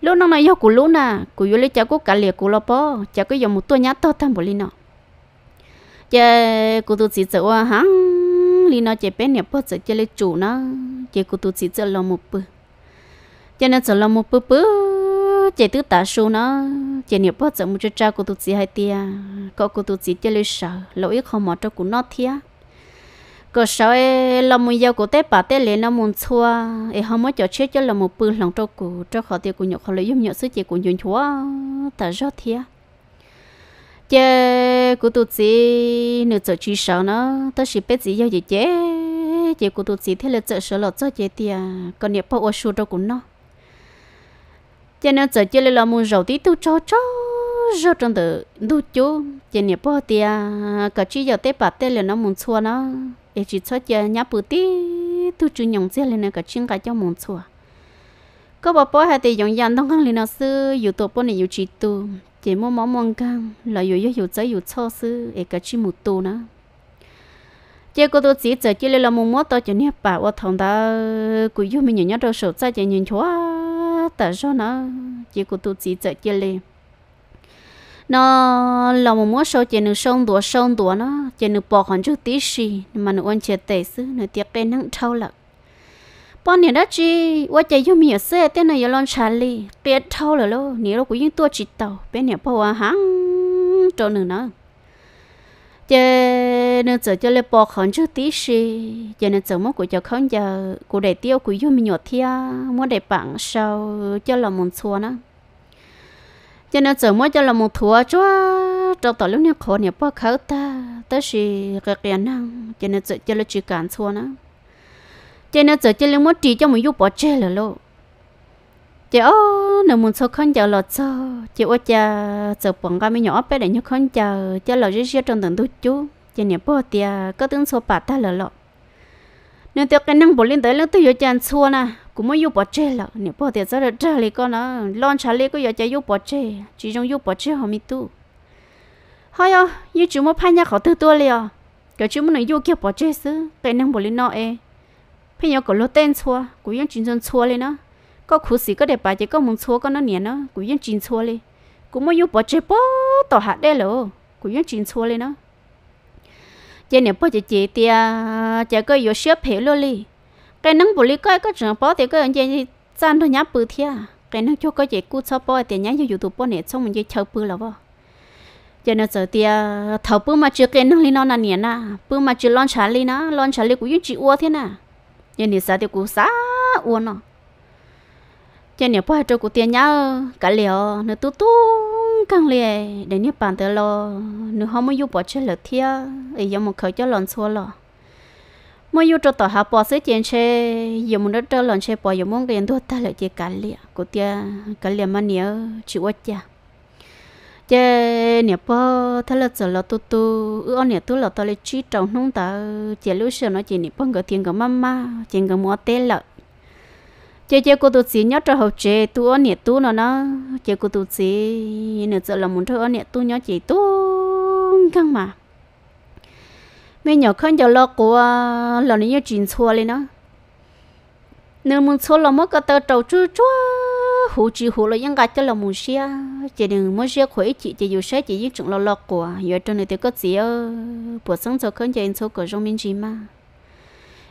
lô nó nói yêu cú lô nà cú yêu lấy cháu cú cả liệt cú lô po cháu cứ dùng một tua nhát to thằng bồ linh nó chè cú tụt chỉ sợ à hăng linh nó chè bé nhẹ po sợ chè lấy chủ nó chè cú tụt chỉ sợ lo một bự cho nên sợ lo một bự bự chị tứ tả su nó chị nhiều bớt giờ muốn cho cha của tụi chị hai tia có của tụi chị chơi lấy sợ lỗi không mở cho của nó thia có sợ ấy là muốn yêu của tết bà tết lên nó muốn xua ấy không muốn cho chết cho là một bự lòng cho của cho khó tiêu của nhậu khó lấy giúp nhậu sức chị của nhung chúa tả rót thia chị của tụi chị nửa chợ chỉ sợ nó tớ chỉ biết gì giao gì chết chị của tụi chị thế là sợ sợ lọt cho chị tia còn nhiều bớt ô su cho của nó cho nên giờ chơi là muốn giàu tí tu cho cho cho trong tử tu chú cho nên bỏ tiền cả chỉ giờ tế bạc tế là nó muốn xua nó để chỉ cho giờ nhà bự tí tu chú nhộng là lên cả chuyện cả cho muốn xua có bà bố hay tỷ dùng dàn đông khăn lên nó sư dù tổ bỏ này dù chỉ tu chỉ mua máu mong căng là dù dù dù giấy dù cho sư để cả chỉ một tu nữa chế cô tôi chỉ giờ chỉ là muốn mua tôi cho nên bà ở thằng ta cứ yêu mình nhớ đâu sổ ra cho nhìn chúa tờ cho nó chỉ của tôi chỉ chạy chơi lên nó là một mối sâu chỉ được sông đùa sông đùa nó chỉ được bỏ hòn chút tí xì mà nó ăn chơi tệ xứ nó tiệc bên nắng trâu lận bọn này đó chi qua chạy vô miệng xe tên này giờ lon xà lì tiệc trâu rồi lo nếu nó cũng những tua chỉ tàu bên này bỏ hàng trâu nữa nó giờ nên giờ cho lên bỏ khẩn chút tí xí giờ nên giờ muốn của cho không giờ của để tiêu của yêu mình nhọt thia muốn để bạn sau cho là muốn xua nữa cho nên giờ mỗi cho là một thua cho trong tàu lúc này khó nhỉ bỏ khâu ta tới xí cái kia năng cho nên giờ cho là chỉ cản xua nữa cho nên giờ cho là muốn chỉ cho mình yêu bỏ chơi là luôn chị ô nếu muốn số con chờ lọt cho chị ô chờ giờ bọn cái mấy nhỏ bé để nhớ con chờ chờ lọt rất rất trong tầng tu chú chị nhớ bỏ tia có tướng số bạc ta lọt lọt nếu tiêu cái năng bộ lên tới lúc tôi vô chăn xua nè cũng mới vô bỏ chê lọ nếu bỏ tia giờ được trả lấy con nó lon chả lấy có giờ chơi vô bỏ chê chỉ trong vô bỏ chê họ mi tu hay à như chú mới phải nhà họ tư tua liền cái chú mới vô kia bỏ chê xứ cái năng bộ lên nọ e phải nhớ có lót tên xua cũng những chuyện chân xua lên đó có khú sĩ có đẹp bà chứ có muốn chua con nó nhẹ nó cũng yên chín xua đi cũng muốn yêu bỏ chế bỏ tỏ hạt đây lỗ cũng yên chín xua đi nó chế nè bỏ chế chế tia à, chế có yêu xếp hệ luôn đi cái nắng bù lý coi có trường bỏ thì có anh chế chăn thôi nhá bự thia cái nắng cho có chế cú cho bỏ thì nhá yêu youtube bỏ nè xong mình chế chờ bự là vợ cho nên giờ thì à, thầu bữa mà chưa cái nắng lên nó là nhẹ na bữa mà chưa lon chả lên nó lon chả lên cũng yên chỉ uo thế na nên thì sao thì cũng sao uo nó cho nên bữa cho của tiền nhá cả liều nó tu tu căng liề để nhớ bàn tới lo nó không muốn bỏ chơi lợt thia ấy giờ một khởi cho lòn xua lo mà vô cho tỏ hạ bỏ sẽ tiền xe giờ muốn cho lòn xe bỏ giờ muốn tiền đua ta lại chơi cả liều của tiền cả liều mà nhớ chịu quá cha chế nè po thay là giờ lo tu tu ư anh nè tu lo tao lấy chi trồng nông tao chơi lúc xưa nó chỉ nè po người tiền người mama tiền người mua tê lợt chế chế cô tu sĩ nhớ cho hậu chế tu ở nhiệt tu nó nó chế cô tu sĩ nữa giờ là muốn cho ở nhiệt tu nhớ chị tu căng mà mấy nhỏ khăn giờ lo của lo này nhớ chuyện xua lên nó nếu muốn xua là mất cái tờ trầu chua chua hú chị hú là những cái cho là muốn xia chị đừng muốn xia khỏe chị chế dù xia chị những chuyện lo lo của giờ cho này thì có gì ơ buổi sáng giờ khăn giờ ăn số của trong miếng gì mà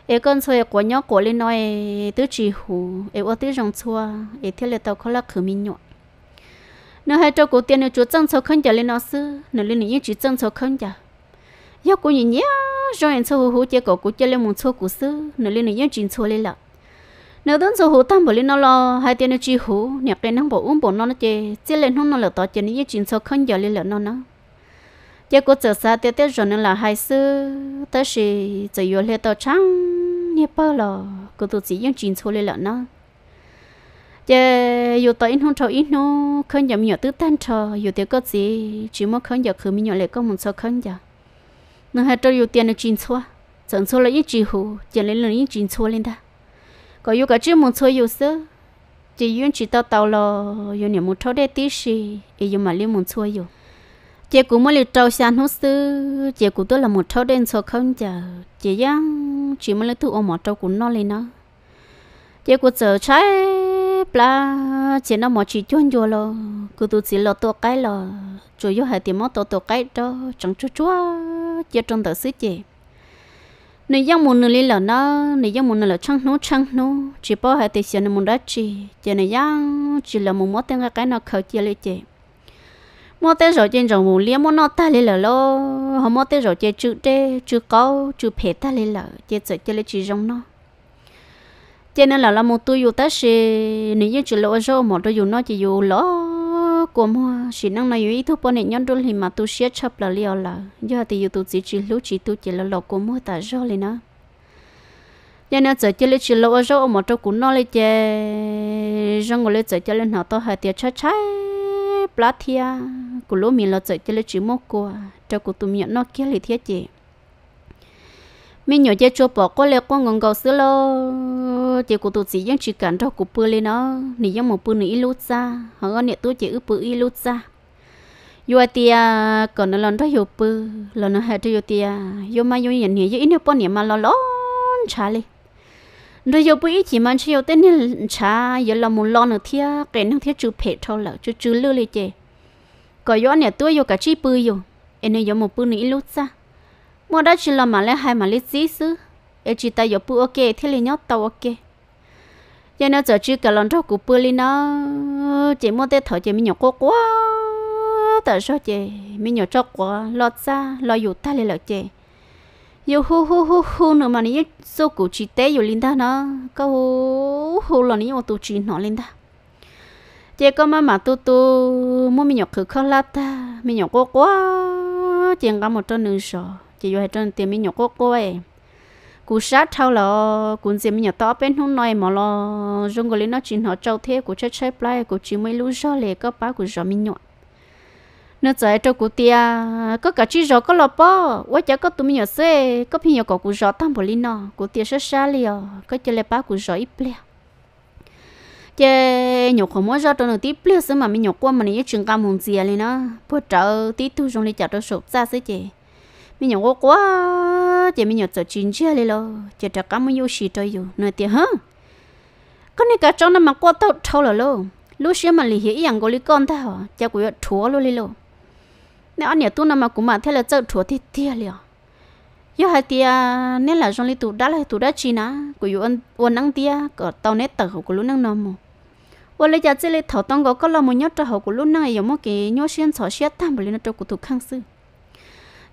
e con xôi e ko nyo ko le no e tu chi hu e o tu jong chua e the le to ko la khu mi nyo nó hai trâu cổ tiền nó chú chân số không giờ lên nó sư nó lên những chú chân số không giờ yêu cô nhìn nhá rồi anh số hú chơi cổ cổ chơi lên một số cổ sư nó lên những chuyện số lên lợ nếu đơn số hú tam bỏ lên nó lo hai tiền nó chi hú nhập lên nó bộ uống bộ nó nó chơi chơi lên không nó lợ tao chơi những chuyện số không giờ lên lợ nó nó giờ cô chờ xa tiếc tiếc rồi nên là hai sư tới khi giờ yêu lệ tao trắng nhẹ bao lâu, cô tụt chỉ những chuyện xấu lệ lọ nó giờ yêu tao ít không trâu ít nó không nhầm nhỏ tứ tan trò yêu tiếc có gì chỉ muốn không giờ cứ mình nhỏ lệ có muốn sao không giờ nó hai trâu yêu tiền là chuyện xấu chẳng xấu là những chuyện hủ giờ lên là những chuyện xấu lên ta có yêu cái chuyện muốn xấu yêu sớ chỉ yêu chỉ tao tao lọ yêu niệm muốn trâu để tí gì yêu mà liên muốn xấu yêu chị cũng mới trâu xanh hút sư chị cũng tôi là một trâu đen số không chờ chị giang chị mới lấy thu ôm một trâu cũng nó lên nó chị cũng chờ trái bla chị nó mà chỉ chuyên vô lo cứ tôi chỉ lo to cái lo chủ yếu hai tiếng mất to to cái đó chẳng chút chúa chị trong tờ xứ chị nếu giang muốn nơi là nó nếu giang muốn là chăng nó chăng nó chỉ bảo hai tiếng xíu nó muốn đã chị chị nếu giang chỉ là muốn mất tiền cái nó khởi chị lấy chị mua tê rồi trên rồng mù liếm mua nọ ta lên lở lo họ mua tê rồi chơi chữ tê chữ câu chữ phê ta lên lở chơi chơi chơi lấy chữ rồng nó cho nên là là một tôi dù ta sẽ nếu như chỉ lỗi rồi một tôi dù nó chỉ dù lỗ của mua chỉ năng này ý thức bọn này nhân đôi thì mà tôi sẽ chấp là liều là do thì dù tôi chỉ chỉ lúc chỉ tôi chỉ là lỗ của mua ta rồi lên nó cho nên giờ chỉ lấy chỉ lỗi rồi một tôi cũng nói lên chơi rong người lấy giờ cho lên họ tôi hơi tiệt chết cháy plot thia của lỗ mình lo chạy cho lấy chữ mốc của cho cô tụi mình nó kia lấy thia chị mình nhớ chơi cho bỏ qua lấy con ngon gạo xứ lo chị cô tụi chị vẫn chỉ cần cho cô bự lên nó nỉ vẫn một bự nỉ lút ra họ có nị tôi chị ướp bự lút ra yo tia còn nó lần ra yo bự lần nó hết đứa yo tia yo mai yo nhận nhỉ yo ít nữa bọn nhỉ mà lo lo chả lấy nó giờ bây chỉ mang chỉ có tên này cha giờ là muốn lo nữa thia cái năng thia chữ phê thôi là chữ chữ lư lên chơi. có gió này tôi giờ cả chi bơi rồi em này giờ một bữa nữa lúc xa mà đã chỉ là mà lấy hai mà lấy gì xứ em chỉ tay giờ bữa ok thế là nhóc tàu ok giờ nó giờ chỉ cả lần trâu của bự lên nó chỉ muốn tay thở chỉ mình nhóc quá quá tại sao chị mình nhớ quá lo xa lo dù ta lại lợi chơi yo hu hu hu hu nữa mà nãy số cổ chỉ té yo linh ta nó câu hu hu là nãy yo tụ chỉ nó linh ta chỉ có mà mà tu tu mua mình nhọc khử khó lát ta mình nhọc quá quá chỉ có một trăm nương sọ chỉ có hai trăm tiền mình nhọc quá quá ấy cú sát thao lo, cuốn gì mình nhọc to bên hôm nay mà lo dùng cái nó chỉ nó trâu thế của chơi chơi play của chỉ mấy lú sọ lệ có ba của sọ mình nhọc nó chạy cho cụ tia có cả chi rõ có lọ bò quá chả có tụi mình nhỏ xe có phi nhỏ có cụ rõ tam bồ linh nọ cụ tia sơ xa liều có chơi lấy ba cụ rõ ít ple. chơi nhậu không muốn rõ cho nó tí ple, xứ mà mình nhậu qua mình nhớ trường cam hùng dìa lên nó bữa trợ tí thu trong này chả cho sụp ra xứ chị mình nhậu quá chị mình nhậu sợ chín chưa lên lo chị trả cam mình yêu xì cho yêu nói tia hả có này cả trong năm mà qua tao thâu là lo lúc xưa mà lì hiểu rằng có lý con ta hả cha của thua luôn đi luôn nếu anh nhớ tu nào mà cũng mà thế là chơi thua thì tia liền giờ hai tia nên là trong lịch tụ đã là tụ đã chi nã của yêu anh anh năng tia có tàu nét tờ của luôn năng nào mà và lấy giờ chỉ lấy thầu tông có có là một nhớ cho hậu của luôn năng yêu một cái nhớ xuyên xỏ xuyên tam bởi nó cho của tụ khang sư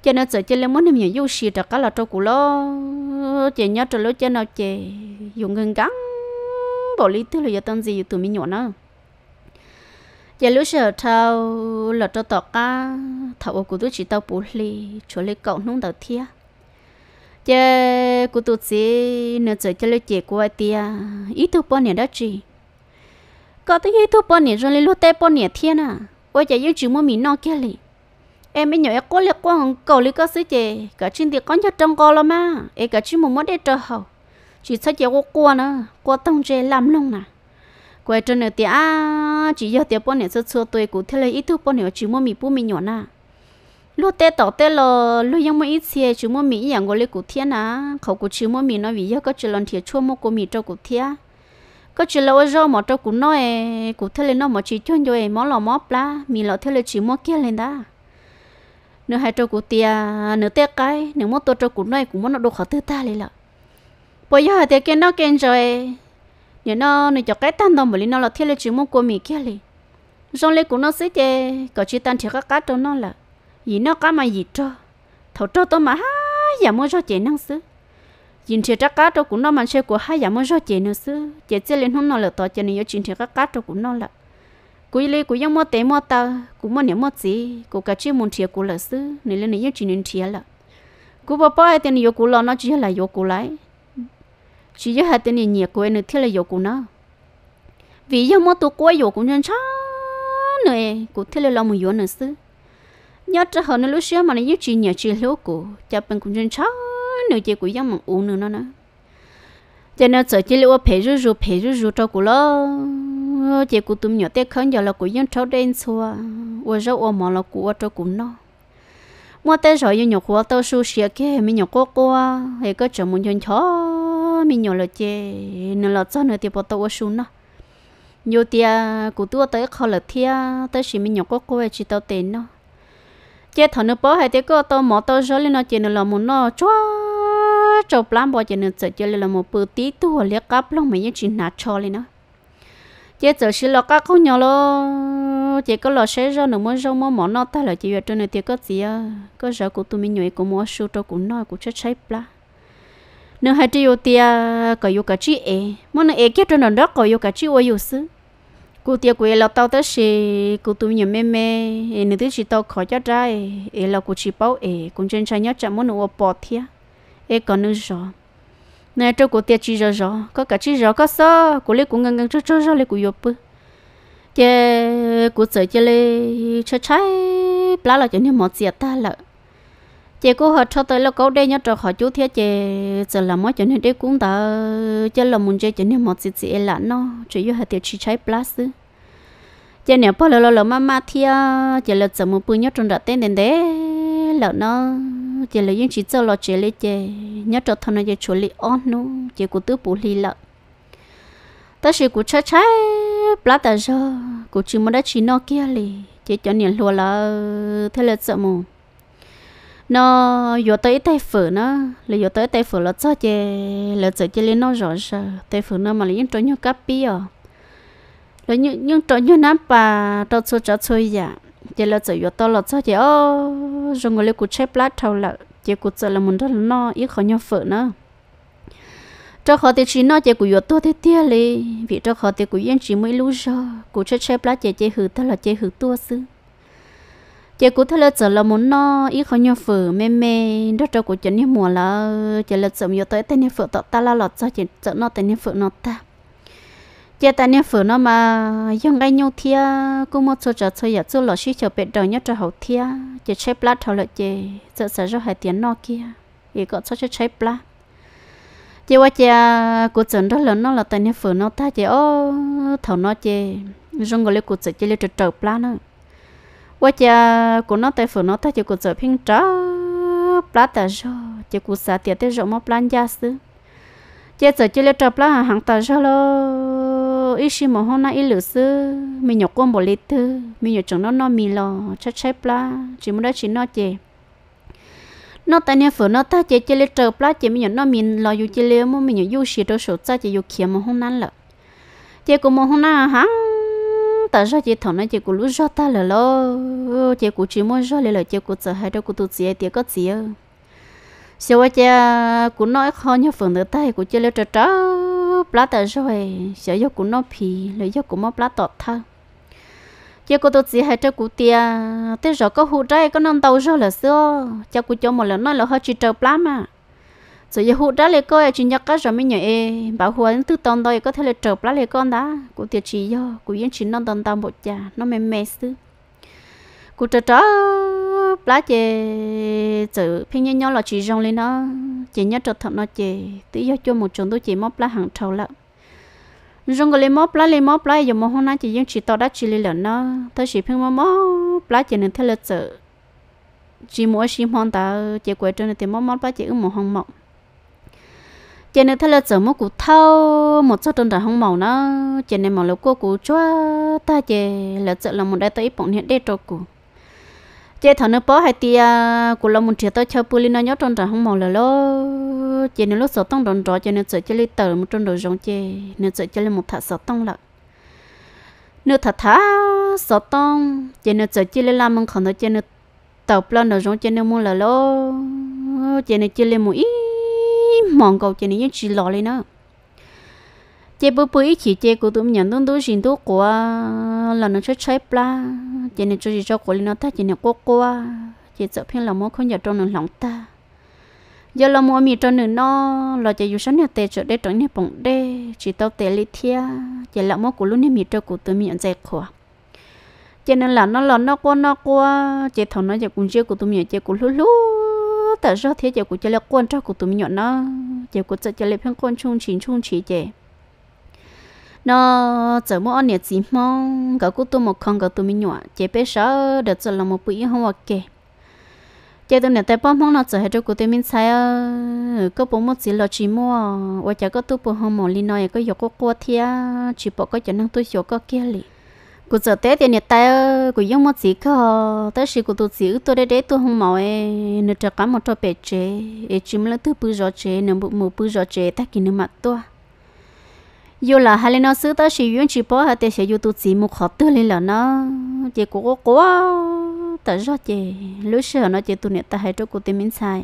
cho nên giờ chỉ lấy muốn niềm yêu sĩ cho cả là cho của lo chỉ nhớ cho lối cho nào chỉ dùng ngừng gắng bỏ lý thứ là giờ tâm gì tụi mình nhỏ nữa giờ lúc giờ tao là tao tao cá thầu của tôi chỉ tao bù li chỗ lấy cậu nung đầu thia giờ của tôi chỉ nửa giờ cho lấy chị của ai tia ít thu bao nhiêu đó chị có tới ít thu bao nhiêu rồi lấy lúa tê bao nhiêu thiên à quay giờ yêu chỉ mua mì no kia li em ấy nhỏ em có lấy qua hồng cầu lấy có sứ chị cả trên thì có nhớ trong cô lắm mà em cả trên một món để cho hậu chỉ sao chị có qua nữa qua tông chè làm luôn nè quay cho nửa tia chỉ giờ tia bọn này sơ sơ tuổi cũng thế là ít thứ bọn này chỉ mua mì bún mì nhỏ na lúc tết tỏ tết lo mà ít xe chỉ muốn mì dạng gọi là cũng thiên à khẩu cũng chỉ muốn mì nó vì giờ có chỉ lần thiệt chua mua cũng mì cho cũng thiên có chỉ là rau mà cho cũng nói cũng thế là nó mà chỉ cho rồi mà lò mỏ pla mì lò thế là chỉ muốn kia lên đó nửa hai trâu của tia nửa tết cái nửa mua tôi trâu của nói cũng muốn nó đồ khó tư ta lên là bây giờ thì cái nó kén rồi nhớ nó này cho cái tan đồng linh nó là thiết lệ chứng mong của mình kia lì trong lệ của nó xí chê có chỉ tan thiệt các cá trong nó là gì nó cá mà gì cho thầu cho tôi mà ha giờ mua cho chị năng xứ nhìn thiệt các cá trong của nó mà xe của hai giờ mua cho chị nữa xứ chị sẽ lên hôm nào là tao cho nên yêu chuyện thiệt các cá trong của nó là cúi lì cúi yang mua té mua ta cũng mua nhắm mua gì cú cả chuyện muốn thiệt của là xứ nên lên yêu chuyện thiệt là cú bà ba ấy tiền yêu cú lo nó chỉ là yêu cú lại chỉ cho hai tên này nhẹ của nó thiết là dầu của nó vì do mua tôi quay dầu của nhân chá này của thiết là lo một dầu nữa chứ nhớ cho hồi nó lúc xưa mà nó nhớ chỉ nhớ chỉ lúa của cho bên cũng nhân chá nữa chỉ của dân mà u nữa nó nữa cho nên sợ chỉ là lúa phải rú rú phải rú rú cho của lo chỉ của tụi nhỏ té khấn giờ là của dân cháu đen xua và rau ô mỏ là của cho cũng nó mua tay rồi nhớ của tao su xia kia mình nhớ cô cô à. hay có chồng muốn nhân chó mình nhỏ là chê nó là cho nó thì bỏ tao xuống nó nhiều tia cụ tua tới khó là thia tới xí mình nhỏ có cô e ấy chỉ tao tên nó chê thằng nó bỏ hai tiếng cô tao mỏ tao rồi lên nó chê nó là muốn nó chua cho plan bỏ chê nó chơi chơi là một bữa tí tu liếc cáp lòng mình chỉ nạt cho lên nó chê giờ xí là các con nhỏ lo chê có lo sẽ rồi nó muốn rau mỏ nó ta là chỉ việc cho này thì có gì à có giờ của tụi mình nhỏ cũng mua sưu cho cũng nói cũng chết cháy plan nó hai triệu tia có yêu cả chị ấy muốn nó ấy kia cho nó đó có yêu cả chị ấy yêu sư cô tia cô là tao tới xe cô tụi nhiều mẹ mẹ nên tới chị tao khỏi cho ra ấy là cô chỉ bảo ấy cũng chân trái nhớ chậm muốn nó bỏ thia ấy còn nữa rồi nè cho cô tia chị rồi rồi có cái chị rồi có sao cô lấy cũng ngang ngang cho cho rồi lấy cô yêu bự chứ cô sợ chứ lấy chơi chơi plá là cho nên mọt diệt ta lợi chị cô họ cho tới là câu đây nhớ cho họ chú thiết chị giờ là mới chuyện này đây cũng đã giờ là muốn chơi chuyện này một chị chị là nó chỉ yêu hạt tiêu chỉ trái plus chị nếu bao lâu lâu mama thia chị là giờ một bữa nhất trong đã tên đến đấy là nó chị là những chỉ giờ là chị lấy chị nhớ cho thằng này chị chuẩn bị on nó chị cũng tự bù lì lợn ta chỉ cũng trái trái plus ta giờ cũng chỉ muốn đã chỉ nó kia lì chị cho nên luôn là thế là giờ một nó vô tới tay phở nó là vô tới tay phở là cho chè là cho chè lên nó rõ sợ tay phở nó mà lấy những trò như cá bi à rồi những những trò nhau nắp bà trò chơi trò chơi dạ chè là cho vô to là cho chè ô rồi người lấy cụ chép lát thầu là chè cụ chơi là muốn rất là no, ít khó nhau phở nó cho khó thì chỉ nó chè cụ vô to thế tia lì vì cho khó thì cụ yên chỉ mới lú rồi cụ chép chép lát chè chè hử ta là chè hử tua xứ chị cũng thấy là giờ là muốn nó ít khó nhau phở mê mê đó cho của chị như mùa là chị là giờ nhiều tới tên phở tọt ta là lọt cho chị giờ nó tên phở nó ta chị ta nên phở nó mà dùng cái nhau thia cũng một số trò chơi giờ chưa lọt suy chờ bệt đầu nhất cho hậu thia chị chơi plát thầu lợi chị giờ sẽ cho hai tiếng nó kia thì có cho chơi plát chị qua chị của trận đó là nó là tên phở nó ta chị ô thầu nó chị dùng cái lấy của chị chị lấy trò trò nữa ว่าจะกูน้องแต่ฝนน้องถ้าจะกูเจอพิงจ้าปลาแต่จอจะกูสาเตียเตจอมาปลานยาซื้อจะเจอจะเลี้ยจอปลาหางแต่จอโลอีชิมอฮอนาอีหลือซื้อมีหยกกวนบลิตือมีหยกจงน้องน้องมีหลอชัดใช้ปลาจิมุได้ชินน้องเจน้องแต่เนี่ยฝนน้องถ้าเจจะเลี้ยจอปลาเจมีหยกน้องมีหลออยู่เจเลี้ยมั่มีหยกยู่ชีโดโสจ้าเจอยู่เขียมอฮอนั้นแหละเจกูมอฮอนาหาง ta ra chỉ thằng này chỉ cũng lúc ra ta là lo chỉ cũng chỉ muốn ra là chỉ cũng sợ hai đâu cũng tụt gì thì có gì sau vậy cha cũng nói khó nhau phần nữa tay cũng chưa lấy trớ trớ plá ta rồi sau giờ cũng nói phì lấy giờ cũng mất plá tọt tha chỉ cũng tụt gì hai đâu cũng tia thế rồi có hụt trái có non tàu rồi là xưa cha cũng cho một lần nói là hơi chỉ trớ plá mà rồi giờ hụt đó lấy coi chỉ nhắc các rồi mới nhớ bảo huấn từ tông đôi có thể là trộp lá lấy con đã cụ tiệt chỉ do cụ yên chỉ non tông tông một cha nó mềm mềm xứ cụ trơ trớ lá chè chữ phi nhân nhau là chỉ rong lên nó chỉ nhớ trật thận nó chè tí do cho một chồng tôi chỉ móc lá hàng trầu lợn rong cái móc lá lấy móc lá giờ mà hôm nay chỉ yên chỉ to đã chỉ lên lợn nó tới chỉ phi móc lá chè nên thế là chữ chỉ mỗi sim mong ta chỉ quẹt trên thì móc móc lá chè ứng một hàng mộng chị nữ thay là giờ mua của thâu một số tuần đã không màu nó chị này màu lâu cô củ cho ta chị là giờ là một đại tới bọn hiện đây cho củ chị thằng nó bỏ hai tia của là một triệu tới chơi bùi nó nhớ tuần đã không màu là lo chị nữ lúc sáu tông đòn rõ chị nữ giờ chơi lấy tờ một tuần đồ giống chị nên giờ chơi lấy một thà sáu tông lận nữ thà thà sáu tông chị nữ giờ chơi lấy làm mừng khẩn đó chị nữ tàu plan đồ giống chị nên muốn là lo chị nữ chơi lên một ít mong cầu cho nên chỉ lo lên nữa chế bữa bữa ít chỉ chế của tụi nhận tụi tụi xin tụi của là nó chơi chơi pla chế này chơi cho của nó ta chế này quốc qua chế sợ phiên là mua không giờ trong nền lòng ta giờ là mua mì trong nền nó là chế dùng sáng này tệ cho để trong này bỏng đê chỉ tao tệ lý thia chế là mua của lúc này mì trong của tụi nhận dạy khỏa cho nên là nó là nó qua nó qua chế thằng nó giờ cũng chơi của tụi mình chơi cũng lú lú tại do thế giờ của chơi là quan trọng của tụi mình nhọn nó giờ của chơi là phân quan chung chín chung chỉ chơi nó giờ mỗi anh nhật gì mong cả của tôi một con cả tụi mình nhọn chơi bé sợ đợt giờ là một bữa không kê. chế tụi này tại bao mong nó giờ hết rồi của tụi mình sai có bốn một gì là chỉ mua và chả có tụi bốn không một linh nói có dọc có qua thia chỉ bỏ có chả năng tôi dọc có kia liền cô giờ tết thì nhiệt tay cô giống một gì cơ tới khi cô tôi xíu tôi đây đấy tôi không màu ấy nó chắc cả một trò bể chế ấy chim là thứ bự rõ chế nó bộ một bự rõ chế ta kinh nó mặt tôi dù là hai lần nó ta tới khi chỉ bỏ hai tay sẽ dù tôi chỉ một khó tư lên là nó chỉ cố cố ta rõ chế lúc xưa nó chỉ tôi nhiệt ta hai chỗ cô tìm mình sai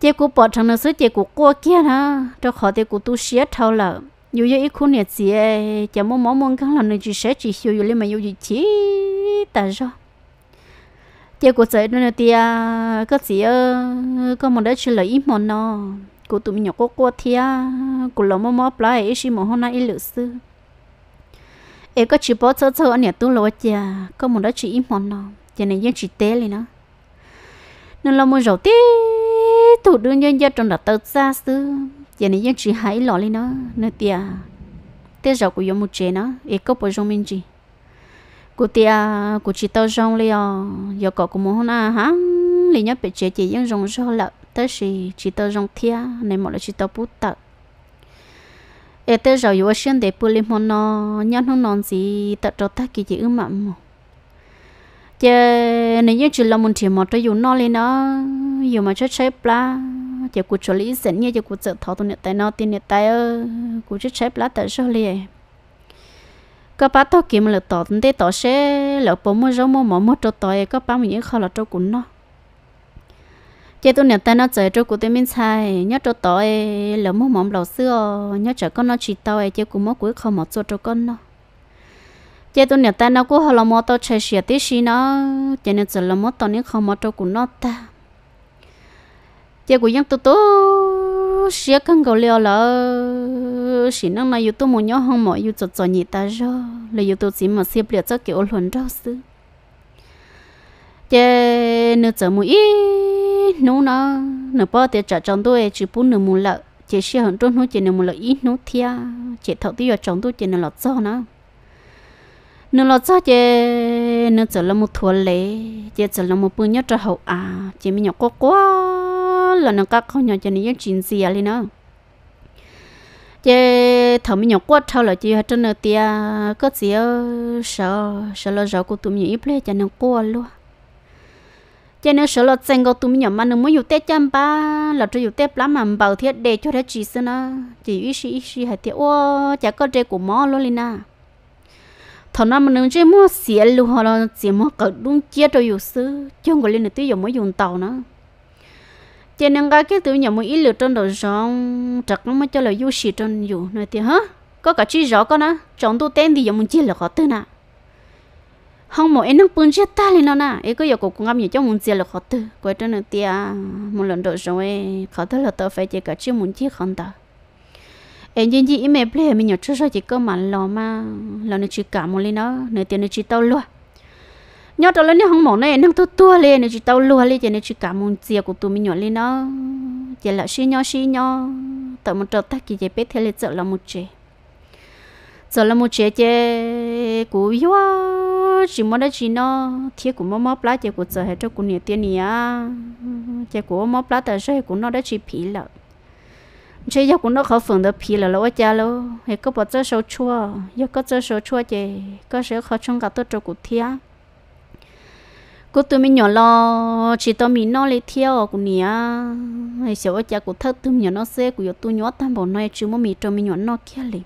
chế cụ bỏ thằng nó sứ chế cụ qua kia nó cho khó thì cụ tu sửa thâu lợ dù vậy ít khuôn nhiệt gì chả muốn mong muốn căng lòng nên chỉ sẽ chỉ hiểu dù lên mà yêu gì chỉ ta cho chế cụ sợ nên tia có gì ơ có một đứa chơi lợi ít mòn nó cụ tụi mình nhỏ có qua thia cụ lòng mong mong lại ít gì mà hôm nay ít lựa sư ấy có chỉ bỏ sơ sơ anh nhà tu lỗi chả có một đứa chỉ ít mòn nó cho nên dân chỉ té liền đó nên là muốn rầu tí thủ đương nhân dân trong đặt tớ xa sư giờ này dân chỉ hãy lọ lên nó nơi tia tết rầu của dân một chế nó ít có bồi dòng mình gì cụ tia cụ chỉ tao rong li à giờ có cụ muốn à hả li nhớ bị chế chỉ dân dòng rong lợ thế chỉ chỉ tao dòng thia nên mọi là chỉ tao bút tợ ê tớ rầu yêu sinh để bù lên mòn nó nhăn không non gì tớ cho ta kỳ chỉ ư mặn giờ nếu như chỉ là một thiệt một tôi dùng nó lên nó dù mà cho chết lá giờ cuộc xử lý dẫn như giờ cuộc sợ thọ tôi nhận tại nó tin nhận tại ơ cuộc chết chết lá tại sao liền có bác tôi kiếm là tỏ tên tỏ sẽ lỡ bố mua rau mua mỏ mua cho tỏi có bác mình khó là cho cũng nó chế tôi nhận tay nó chơi cho của tôi mình sai nhớ cho tỏi lỡ mua mỏm lâu xưa nhớ chở con nó chỉ tao ấy chế cũng mua cuối không một cho cho con nó chế tôi nhớ ta nó cũng họ làm mốt chơi xịt tí xí nó chế nên giờ làm mốt tao nên không mốt cho cũng nó ta chế cũng ยัง tôi tôi xịt căng cầu liều là xịt năng này yêu tôi muốn nhớ không mọi yêu cho cho nhị ta rồi là yêu tôi chỉ mà xịt liệt cho kiểu luận đó sư chế nửa giờ mũi nú nó nửa bao tiền trả trong tôi chỉ bốn nửa mù lợ chế xịt hàng trôn nó chế nửa mù lợ ít nú thia chế thọ tiêu trong tôi chế nửa lọt cho nó nó lo cho chị nó trở là một thua lệ chị trở là một bữa nhớ cho hậu à chỉ mới nhỏ quá quá là nó các con nhỏ cho nó chuyện gì à lên nữa chị thở mới nhỏ quá thâu là chị hết trơn tia có gì ơ sợ sợ lo sợ của tụi mình ít lên cho nó quá luôn cho nên sợ lo chân của tụi mình nhỏ mà nó muốn dùng tép chăm ba là cho dùng tép lắm mà bảo thiết để cho nó chỉ xưa nó chỉ ý sĩ ý sĩ hay tiếc ô chả có trẻ của mỏ luôn lên nào thằng nó mình nói mua xỉa luôn họ nó chỉ mua cỡ đúng chia cho dù sư chứ không có lên được tiêu dùng mới dùng tàu nữa cho nên cái cái tiêu nhà mua ít lửa trong đầu rong chắc nó mới cho là yêu xì trong dù nói thì hả có cả chi rõ con á chọn tu tên thì giờ mình chia là khó tư nè không một em nó bưng chết ta lên nó nè em có giờ cũng ngâm gì cho mình chia là khó tư quay trở nên thì à một lần đầu ấy khó tư là tớ phải chơi cả chi mình chia không ta em nhìn chị mẹ ple mình nhỏ chưa sao chỉ có mặn lo mà lò nó chỉ cả một lên nó nửa tiền nó chỉ tao luôn nhỏ tao lên không mỏ này năng tua tua lên nó chỉ tao luôn lên chỉ nó chỉ cả một chia của tụi mình nhỏ lên nó chỉ là xí nhỏ xí nhỏ tao một trâu tắc kỳ chỉ biết thế là sợ là một chế sợ là một chế chế của yo chỉ muốn đó chỉ nó thiết của mắm mắm lá chế của sợ hết cho của nửa tiền nè chế của mắm lá tại sao của nó đã chỉ phí lợi chơi giờ cũng nó khó phồng được phi là lâu cha lâu hay có bỏ chơi số chua giờ có chơi số chua chứ có sẽ khó chung cả tôi cho cụ thia cụ tụi mình nhỏ lo chỉ tao mình nó lấy theo cụ nia hay sợ cha cụ thất tụi nhỏ nó sẽ của tụi nhỏ tam bảo nói chứ mà mình cho mình nhỏ nó kia liền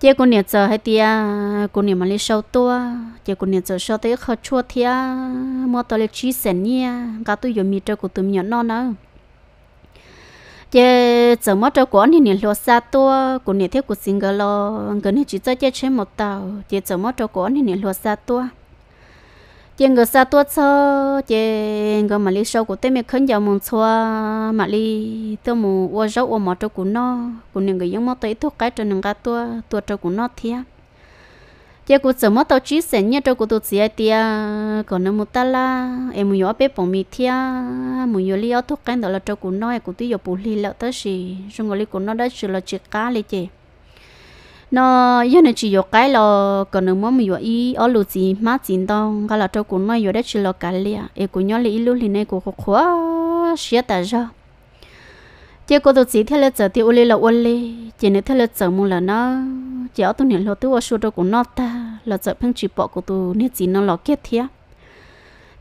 chị cô nhà chờ hay tia cô nhà mà lấy sâu tua chị cô nhà chờ sâu tới khó chua thia mua tới lấy chi sen nha cả tôi giờ mì cho cô tụi nhỏ non nữa giờ giờ mất trâu của nên lo xa tua của nên theo của single lo gần như chỉ cho chơi chơi một tàu giờ giờ mất trâu của nên lo xa tua giờ người xa tua cho giờ người mà lý sâu của tên mình khấn giàu muốn xóa mà lý tôi muốn uo rau uo mỏ trâu của nó của nên người dân mỏ tới thuốc cái cho nên cái tua tua trâu của nó thiệt giờ cũng sớm tao chỉ xem nhớ cho cụt tôi chỉ tia còn nó một ta la em muốn bé bông mì thia muốn nhớ li ở thuốc cái đó là cho cụt nói cụt tôi giờ bù li lợ tới gì chúng rồi cô nó đã sửa là chỉ cá li chị nó giờ này chỉ យក cái lo còn nó muốn mình ý ở lù gì má chín đông, cái là cho cụt nói giờ đã chỉ lo cái li em cũng nhớ li lúc li này cô khó khó xia ta ra chỉ có tôi chỉ theo lệ giờ thì uli là uli chỉ nếu theo lệ giờ muốn là nó chỉ ở tôi niệm lo tôi ở số đó của nó ta là giờ phăng chỉ bỏ của tôi nếu chỉ nó lo kết thiệt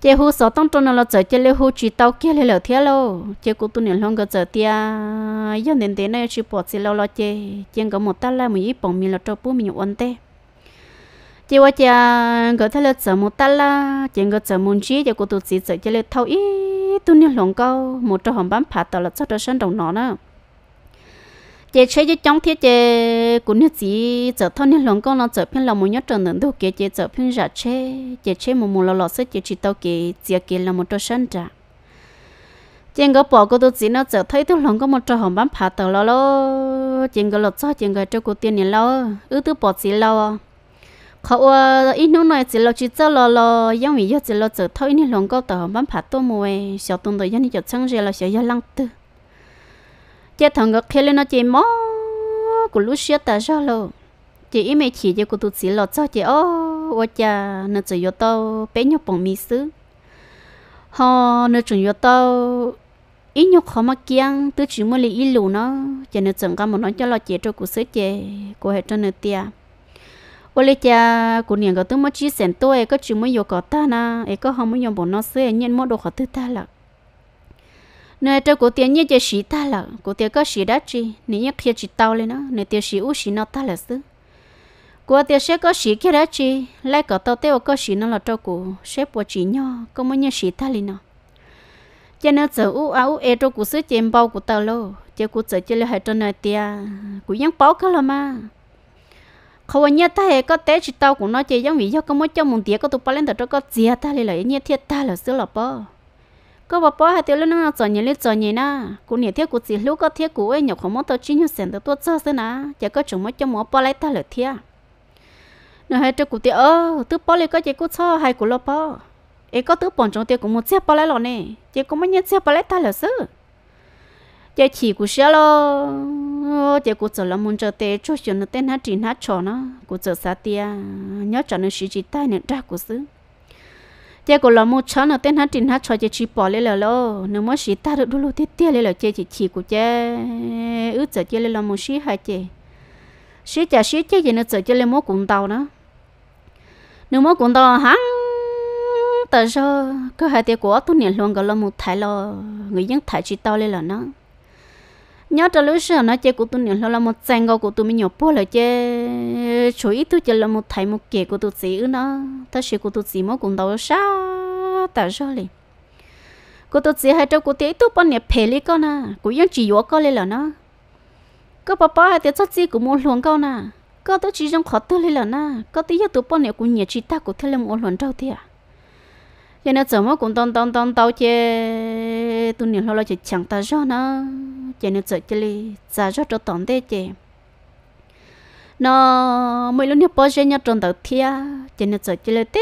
chỉ hú sáu tông trong nó là giờ chỉ lấy hú chỉ tàu kia lấy lo thiệt lo chỉ của tôi niệm long cái giờ thì à giờ nên thế này chỉ bỏ chỉ lo là chỉ chỉ có một ta là mình ít bỏ mình là cho bố mình ổn thế chỉ qua chỉ có thể là giờ một ta là chỉ có giờ muốn chỉ chỉ của tôi chỉ giờ chỉ lấy thâu ít tôi nhớ lòng câu một trò hòm bám phá tờ là cho trò sân đồng nó nữa chị chơi với chống thiết chị cũng như chị chở thân như lòng con nó chở phiên lòng một nhất trần nên đâu kế chị chở phiên giả chê chị chê một mù lò lò sức chị chỉ tao kế, chị kế là một trò sân trả chị ngỡ bỏ cô tôi chỉ nó chở thấy tôi lòng có một trò hòm bám phá tờ lo lo chị ngỡ lọt cho chị ngỡ cho cô tiền này lo ư tôi bỏ chị lo เขาอีนู่นหน่อยสิเราจีเจ้าเราเรายังมีเยอะสิเราเจอเท่าอีนี่หลงก็ต่อบ้านผาตัวมวย小东的ยังนี่จะช่างเจเราเสียยังลังตื้อเจ้าทางก็เคลียนเจ้าหม้อกูรู้เสียแต่เจ้าเราเจ้าอีไม่ขี่เจ้ากูตุสิเราเจ้าเจ้าโอ้ว่าจะนึกจะยอดโตเป็นยอดปงมีซื้อฮะนึกจะยอดโต ít nhục khó mà kiêng tôi chỉ muốn lấy ít lù nó cho nên chẳng có một nói cho lo chế cho cuộc sống chế của hệ cho nơi tiệt bởi lê cha cô niệm có tôi mất chi sẻ tôi có chịu mới yêu có ta na ấy có không mới yêu bọn nó sẽ nhận mỗi đồ khó thứ ta là nơi trong cô tiền nhất cho xí ta là cô tiền có xí đã chi nếu nhất khi chỉ tao lên đó, nếu tiền xí u xí nó ta là xứ cô tiền sẽ có xí kia đã chi lại có tao tiêu có xí nó là trong cô sẽ bỏ chỉ nhau có mới nhận xí ta lên đó. cho nên giờ u áo ấy trong cô sứ chém bao của tao lô cho cô sợ cho lại hai trăm này tiền cô nhắn bao cái là mà เขาเนี่ยถ้าเหก็เตะชิตาของน้อเจยังวิ่งก็ไม่เจ้ามุนเตียก็ตุปาเล่นแต่ก็เจียตาเลยเลยเนี่ยเทียตาเลยซื้อหรอปอก็บอกปอให้เตียวเล่นน้าจอยเนี่ยเล่นจอยเนี่ยนะกูเนี่ยเทียกูจีลูกก็เทียกูเอ้ยหยกของมันตัวชิ้นอยู่เส้นตัวตัวเจ้าซะนะเจ้าก็จุ่มไม่เจ้าหมอปอเล่นตาเลยเทียเนื้อให้เจ้ากูเตียเออตื้อปอเลยก็เจ้ากูชอบให้กูหรอปอเอ้ก็ตื้อปอนจงเตียกูมุนเจียปอเล่นหรอเนี่ยเจ้ากูไม่เนี่ยเจียปอเล่นตาเลยซื้อเจ้าฉีกูเชียร์หรอ ô chị cụ giờ là muốn cho tê cho chuyện nó tên hát trình hát trò nó cụ giờ xa tia nhớ cho nó sĩ chỉ tay nên ra cụ xứ chị cụ là muốn cho nó tên hát trình hát trò chị chỉ bỏ lên là lo nếu mà chỉ ta được đôi lúc tia lên là chị chỉ chỉ cụ chị ước giờ chị lên là muốn sĩ hai chị sĩ chả sĩ chị gì nữa giờ chị lên muốn cùng tàu nó, nếu mà cùng tàu hắn tờ giờ cứ hai tia của tôi nhận luôn cái là một thái lo người dân thái chỉ tao lên là nó nhớ trả lối sợ nó chơi của tôi nhiều là một trang gò của tôi mình nhiều bố là chơi chú ý tôi chơi là một thầy một kẻ của tôi chỉ nó ta sẽ của tôi chỉ mỗi cùng đâu xa ta rõ này của tôi chỉ hai trong của tôi tôi bọn nhà phe lý con à của những chỉ yếu con lên là nó có bà bà hai tiếng chắc gì của một luồng con à có tôi chỉ trong khó tôi lên là na có tôi giờ tôi bọn nhà của nhà chỉ ta của thế một luồng trâu thì à giờ nó chồng cũng đông đông đông đâu chơi thế tôi nhiều lâu chỉ chẳng ta rõ nó chỉ nên sợ chỉ li giả rõ cho tổn thế chỉ nó mấy lúc nhớ bao giờ nhớ trong đầu thia chỉ nên sợ chỉ li thế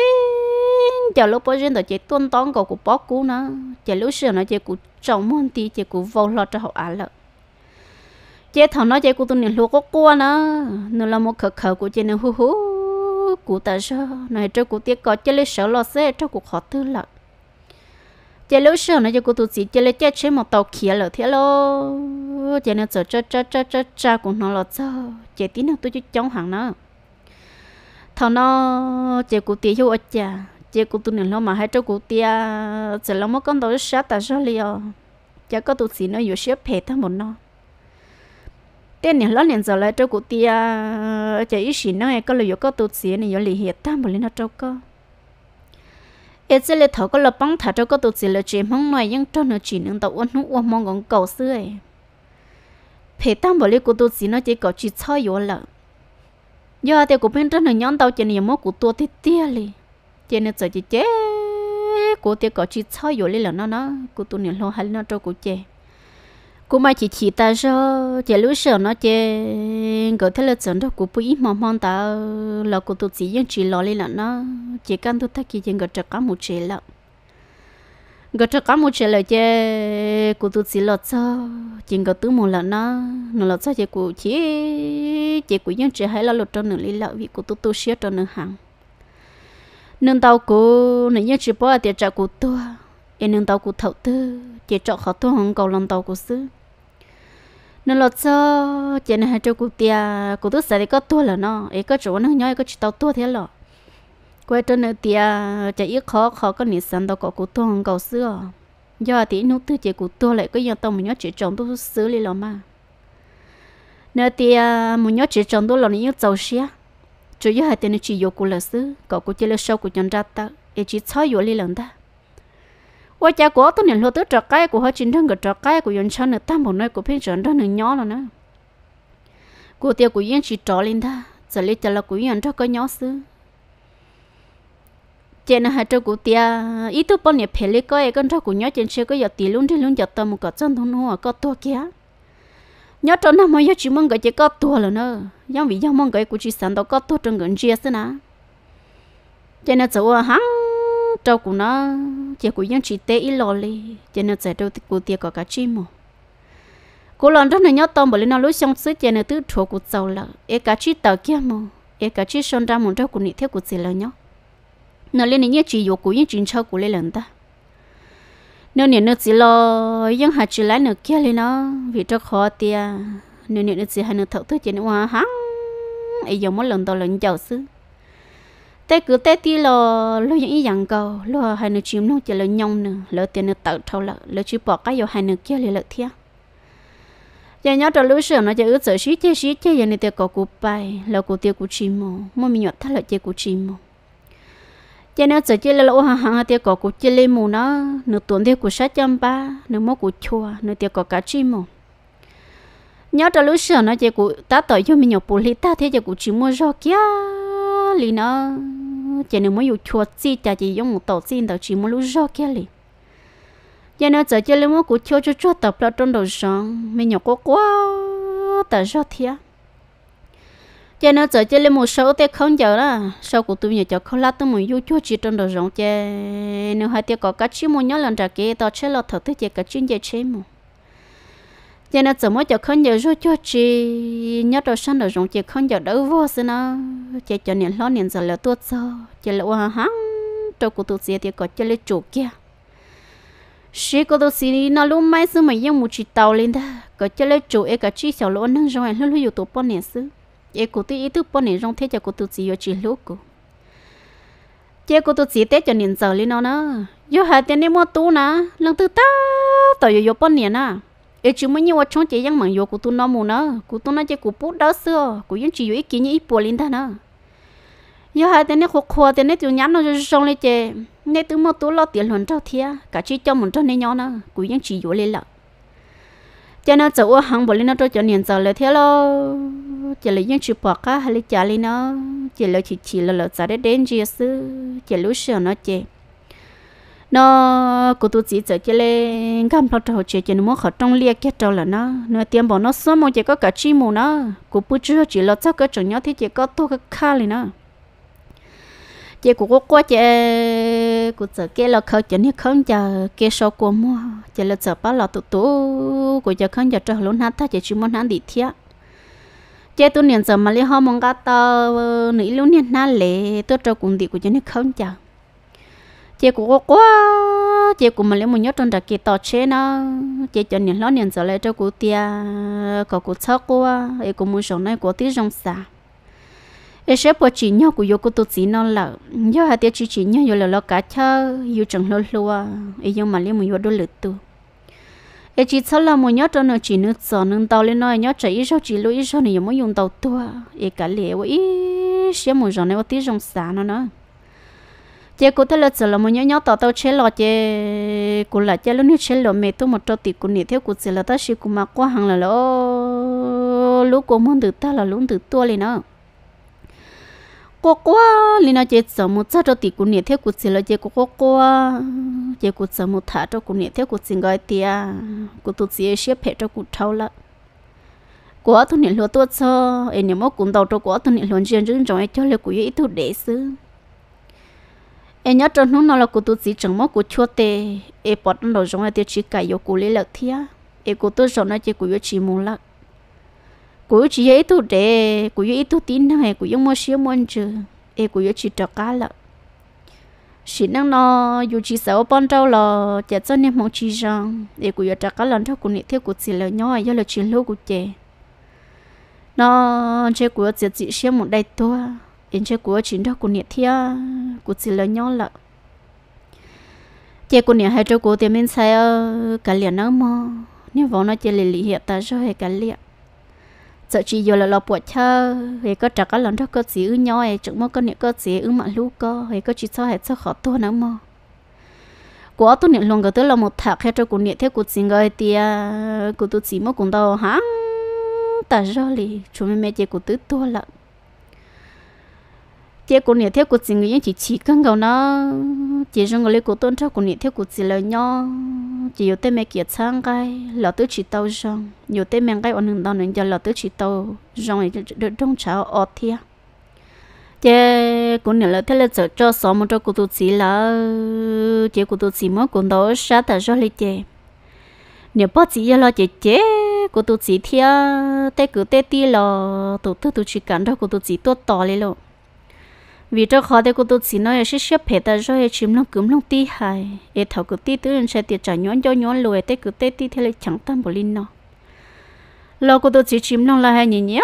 chờ lúc bao giờ đầu chỉ tuân tón cầu của bó cũ nó chỉ lúc xưa nó chỉ của trồng món tí chỉ của vô lo cho họ ăn lợ chế thằng nó chế của tôi niệm lo có qua nó nó là một khờ khờ của chế nên hu hu của ta sao này cho của tiếc có chế lấy sợ lo xe cho cuộc họ tư lợ chế lúc sau nó cho cô tụt gì chế lấy chế chế một tàu kia lỡ thế lô chế nó chờ chờ chờ chờ chờ chờ cũng nó lọt chờ chế tí nữa tôi cho chống hàng nó thằng nó chế cụ tía vô ở nhà chế cụ tụi nó lo mà hai chỗ cụ tía chế lo mất con tàu sát tại sao liều chế có tụt gì nó vô xếp phe thằng một nó tên này lót liền giờ lại chỗ cụ tía chế ít xí nó hay có lời vô có tụt gì này vô lì hiệt thằng một lên nó chỗ có ít giờ lệ thấu có lợp băng thả cho có tổ chức lệ chế mong nói nhưng cho nó chỉ nâng tàu uốn hút uốn mong còn cầu xưa phải tăng bảo lý của tổ chức nó chỉ có chỉ cho yếu lợ giờ thì của bên trong nó nhón tàu chỉ niệm mốt của tổ thì tia li chỉ nó sợ chỉ chế của tia có chỉ cho yếu lý là nó nó của tổ niệm lo hay nó cho của chế cô mà chỉ chỉ ta cho chị lúc sờ nó chỉ có thể là chẳng đâu cô bụi mỏng mỏng ta là cô tụt chỉ những chỉ lo lên là nó chị cần tụt thắc kia chị có chắc cả một chế là có chắc cả một chế là chỉ cô tụt chỉ lo cho chị có tứ một là nó nó lo cho chị cô chỉ chị cô nhân chỉ hay là lột cho nửa lý là vì cô tụt tụt xíu cho nửa hàng nương tàu cô nửa nhân chỉ bỏ tiền trả cô tua em nương tàu cô thầu tư chỉ chọn khó tua hồng cầu lòng tàu cô xứ nó lo cho chị này cho cụ tia cụ tôi sẽ có tua là nó ấy có chỗ nó nhói có chỉ tàu tua thế lo quay trở nó tia chị ít khó khó có nít sẵn đâu có cụ tua không cầu xưa do thì nó tư chị cụ tua lại có giờ tàu mình nhói chỉ trồng tôi xứ li lo mà nó tia mình nhói chỉ trồng tôi là nó nhói dầu xía chủ yếu hai tên nó chỉ vô cụ là xứ cậu cụ chơi là sâu cụ nhận ra ta ấy chỉ chơi vô li lần ta ว่าจะกูตัวเนี่ยเราตัวจักไก่กูหาจินทั้งกับจักไก่กูยันชันเนี่ยตั้งบนน้อยกูเพ่งฉันทั้งหนึ่งย้อนแล้วนะกูเตียวกูยันชีจ่อลินท่าจะเลยจะละกูยันทั้งก็ย้อนซื้อเจนหาจักกูเตียอีตัวปนเนี่ยเพลิก็เอกันทั้งกูย้อนเจนเชื่อก็อยากตีลุ้นที่ลุ้นอยากตามกับจันทุนหัวก็ตัวเกี้ยย้อนจนน้ำมันย้อนชิมังก็จะก็ตัวแล้วเนอะยังวิ่งยังมังก็กูชีสันตัวก็ตัวจนเงินเจียสินะเจนจะว่าหัง trâu của nó chỉ của những chị tế ít lo li chỉ nó giải trâu của tiệc có cả chim mà cô lần rất là nhớ tôm bởi nó lối xong sức cho nên tứ chỗ của trâu là e cả chi tàu kia mà e cả chi sơn ra một trâu của nị theo của chị là nhớ nó lên những chị dục của những chuyện trâu của lên lần ta nếu nị nó chỉ lo những hạt chỉ lấy nó kia lên nó vì trâu khó tiệt nếu nị nó chỉ hai nó thấu thứ chỉ nó hoa hăng ấy giống mỗi lần tàu lần giàu sức tê cứ tê ti lo lo những cái dạng cầu lo hai nửa chim nó chỉ lo nhông nữa lo tiền nửa tật thâu lợ lo chỉ bỏ cái vô hai nửa kia liền lợ thiệt giờ nhớ trò lối sửa nó chỉ ước sợ xí chê xí chê giờ nửa tiêu cổ cụ bay lo cụ tiêu cụ chim mồ mua mình nhọt thắt lợ chê cụ chim mồ giờ nửa sợ chê là lo hàng hàng tiêu cổ cụ chê lên mù nó nửa tuần tiêu cụ sát chăm ba nửa mua cụ chua nửa tiêu cổ cá chim mồ nhớ trò lối sửa nó chỉ cụ ta tỏi cho mình nhọt bù lít ta thế giờ cụ chim mồ rau kia đó nó chỉ nên mới dùng chuột gì chả chỉ dùng một tổ xin tàu chỉ muốn lúc rõ kia lì giờ nó giờ chơi lên mua của chơi cho tập là trong đầu sáng mình nhỏ quá quá tờ rõ thia giờ nó giờ chơi lên sau tết không giờ đó sau của tôi nhỏ cho không lát tôi muốn dùng chuột chỉ trong đầu sáng chơi nếu hai tiệc có cá chim muốn nhớ lần trả kia tao chơi là thật tôi chơi cá chim chơi chơi mà giờ nó chỉ mới cho không nhớ rồi cho chị nhớ đồ sang đồ rong chị không nhớ đâu vô xí nó chị cho nên lo nên giờ là tôi cho chị là hoa hăng cho cô tôi sẽ thì có chị lấy chủ kia sĩ có tôi xí nó lúc mai xí mà yên một chị tàu lên đó có chị lấy chủ ấy cả chị sau lỗ nâng rồi lúc lúc yêu tôi bọn này xí ấy cô tôi ít thức bọn này rong thế cho cô tôi xí yêu chị lúc cô chị cô tôi chỉ tết cho nên giờ lên nó nó yêu hai tiền đi mua tú nè lần thứ ta tao yêu yêu bọn này nè ở chỗ mấy nhiêu trong chị dân mạng vô của tôi nó mù nó của tôi nó chỉ của bút đó xưa của dân chỉ vô ý kiến như ít bùa linh ta nó giờ hai tên này khô khô tên này tôi nhắn nó rồi xong lên chị nên tôi mua tôi lo tiền luôn trao thia cả chị cho mình trao nên nhau nó của dân chỉ vô lên lợ cho nên chỗ hàng bùa linh nó trao cho niệm giờ là thế lo chỉ lấy những chỉ bỏ cả hay là trả lên nó chỉ lấy chỉ chỉ là lợ trả để đến gì xứ chỉ lúc sửa nó chế nó cô tu chỉ cho cái lên gam lo cho chị chơi nó mua khẩu trong liệt cái trâu là nó nó tiêm bỏ nó số một chỉ có cả chi mù nó cô bút chưa chỉ lo chắc cái chồng nhau thì chỉ có thu cái kha này nó chị của có qua chơi, của chị kia là khởi chơi này không chờ kia sau của mua chơi là chờ bắt là tụ tụ của chị không chờ chờ luôn hát ta chị chỉ muốn hát đi thiệt chị tôi niệm giờ mà lấy hoa mong cả tao nữ luôn niệm na lệ tôi cho cùng đi của chị này không chờ chị cũng có quá chị cũng mà lấy một nhát trong đặc kỳ tỏ chế nó chị cho nên lót nên giờ lại cho cô tia có cô sợ cô ấy cũng muốn sống này của tí rong xa ấy sẽ bỏ chỉ nhau của yêu cô tôi chỉ nó là do hai tia chỉ chỉ nhau yêu là lo cả chớ yêu chẳng lo lo ấy nhưng mà lấy một nhớ đôi lửa tu ấy chỉ sợ là một nhớ trong nó chỉ nước gió nâng tàu lên nói nhớ chạy ít sau chỉ lối ít sau này mới dùng tàu tua ấy cả lẽ ấy sẽ một giờ này có tí rong xa nó nữa chế cụ thấy là giờ là một nhỏ nhỏ tao tao chế lò chế cụ là chế lúc nít chế lò mẹ tôi một chỗ thì cụ nít theo cụ giờ là ta chỉ cụ mà qua hàng là lỗ lúc cụ muốn từ ta là lũ từ tua lên nữa cô quá lên nó chế giờ một sát trâu tịt cụ nít theo cụ giờ là chế cụ cô quá chế cụ giờ một thả trâu cụ nít theo cụ xin gọi tia cụ tự chế xếp phe trâu cụ thâu là quá tôi nít lúa tuột cho em nhớ mỗi cũng đầu trâu quá tôi nít luôn chuyện chúng trong ấy cho lấy cụ ý tôi để xứ em nhớ trong lúc nó là cụ tôi chỉ chẳng mất của chua tê em bỏ nó đầu giống tiêu chí cải yêu cụ lấy lợt thia em cụ tôi giống nó chỉ cụ yêu chỉ muốn lợt cụ yêu chỉ ấy tu để cụ yêu ít tu tin này cụ yêu mua xíu muốn chứ em cụ yêu chỉ trọ cá lợt chỉ năng nó yêu chỉ sợ bọn trâu là chả cho nên mong chỉ rằng em cụ yêu trọ cá lần cho cụ niệm theo cụ chỉ là nhỏ do là chỉ lâu cụ chè nó chơi của chị chị xem muốn đại tua yên chế của chính đó của nhiệt thia của chị lớn nhau lợ chơi của nhiệt hai chơi của tiệm bên xe ờ, cả liền nó mò nếu vợ nó chơi lì lì hiện ta cho hay cả liền sợ chị giờ là lo bộ cha hay có trả cả lần đó cơ gì ư nhau hay chẳng mò có nhiệt có gì ư mà lu có hay có chỉ sao hay sao khó tu nó mò của tôi niệm luôn cái tới là một thạc hay cho của niệm thế của chị người thì của tôi chỉ mơ cũng đâu hả ta rồi chúng mình mẹ chơi của tôi tua lận chế của nhiệt theo của chị người chỉ chỉ cần cầu nó chỉ riêng người của tôn trao của nhiệt theo của chị là nhau tên mẹ kia sang cái lọ tứ chỉ tàu rằng, nhiều tên mẹ cái ở nương đào nương giờ lọ tứ chỉ tàu rong để trong cháo ọt thia chế của nhiệt là thế là sợ cho xóm một cho của tụi chị là chế của tụi chị mới cũng đó sát ta rồi lấy chế nếu bác chỉ là chế chế của tụi chị thia tay cứ tay đi lọ tụi tụi chị cản đó của tụi chị tốt to lên rồi vì cho khó để cô tôi chỉ nói là sẽ xếp hết ta rồi chìm lòng cúm lòng tí hài để thảo cứ tí tư sẽ tiệt trả nhón cho nhón lùi tết cứ tết tí thế là chẳng tâm bồ linh nó lo cô tôi chỉ chìm lòng là hai nhìn nhá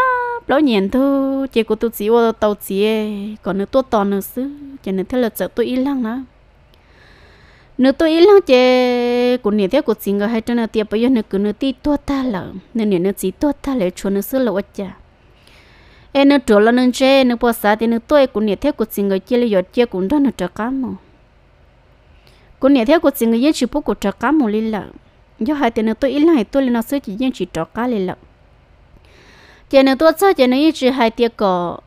lo nhìn thôi chỉ cô tôi chỉ vào tàu chỉ còn nữa tôi to nữa xứ chỉ nên thế là sợ tôi yên lặng nữa nữa tôi yên lặng chỉ cũng nhìn thấy cô chỉ người hai chân là tiệt bây giờ nữa cứ nữa tí tôi ta lợ nên nữa chỉ tôi ta lợ cho nữa xứ là quá chả em nó trộn lên nên chơi nó bỏ sát thì nó tôi cũng nhiệt thế của sinh người chơi là chơi cũng rất là trắc cám mà cũng nhiệt thế của sinh người dân chỉ bốc của trắc cám mà lên là do hai tiền nó tôi ít lại tôi lên nó sẽ chỉ dân chỉ trắc cá lên là tiền nó tôi sao tiền nó chỉ hai tiền cỏ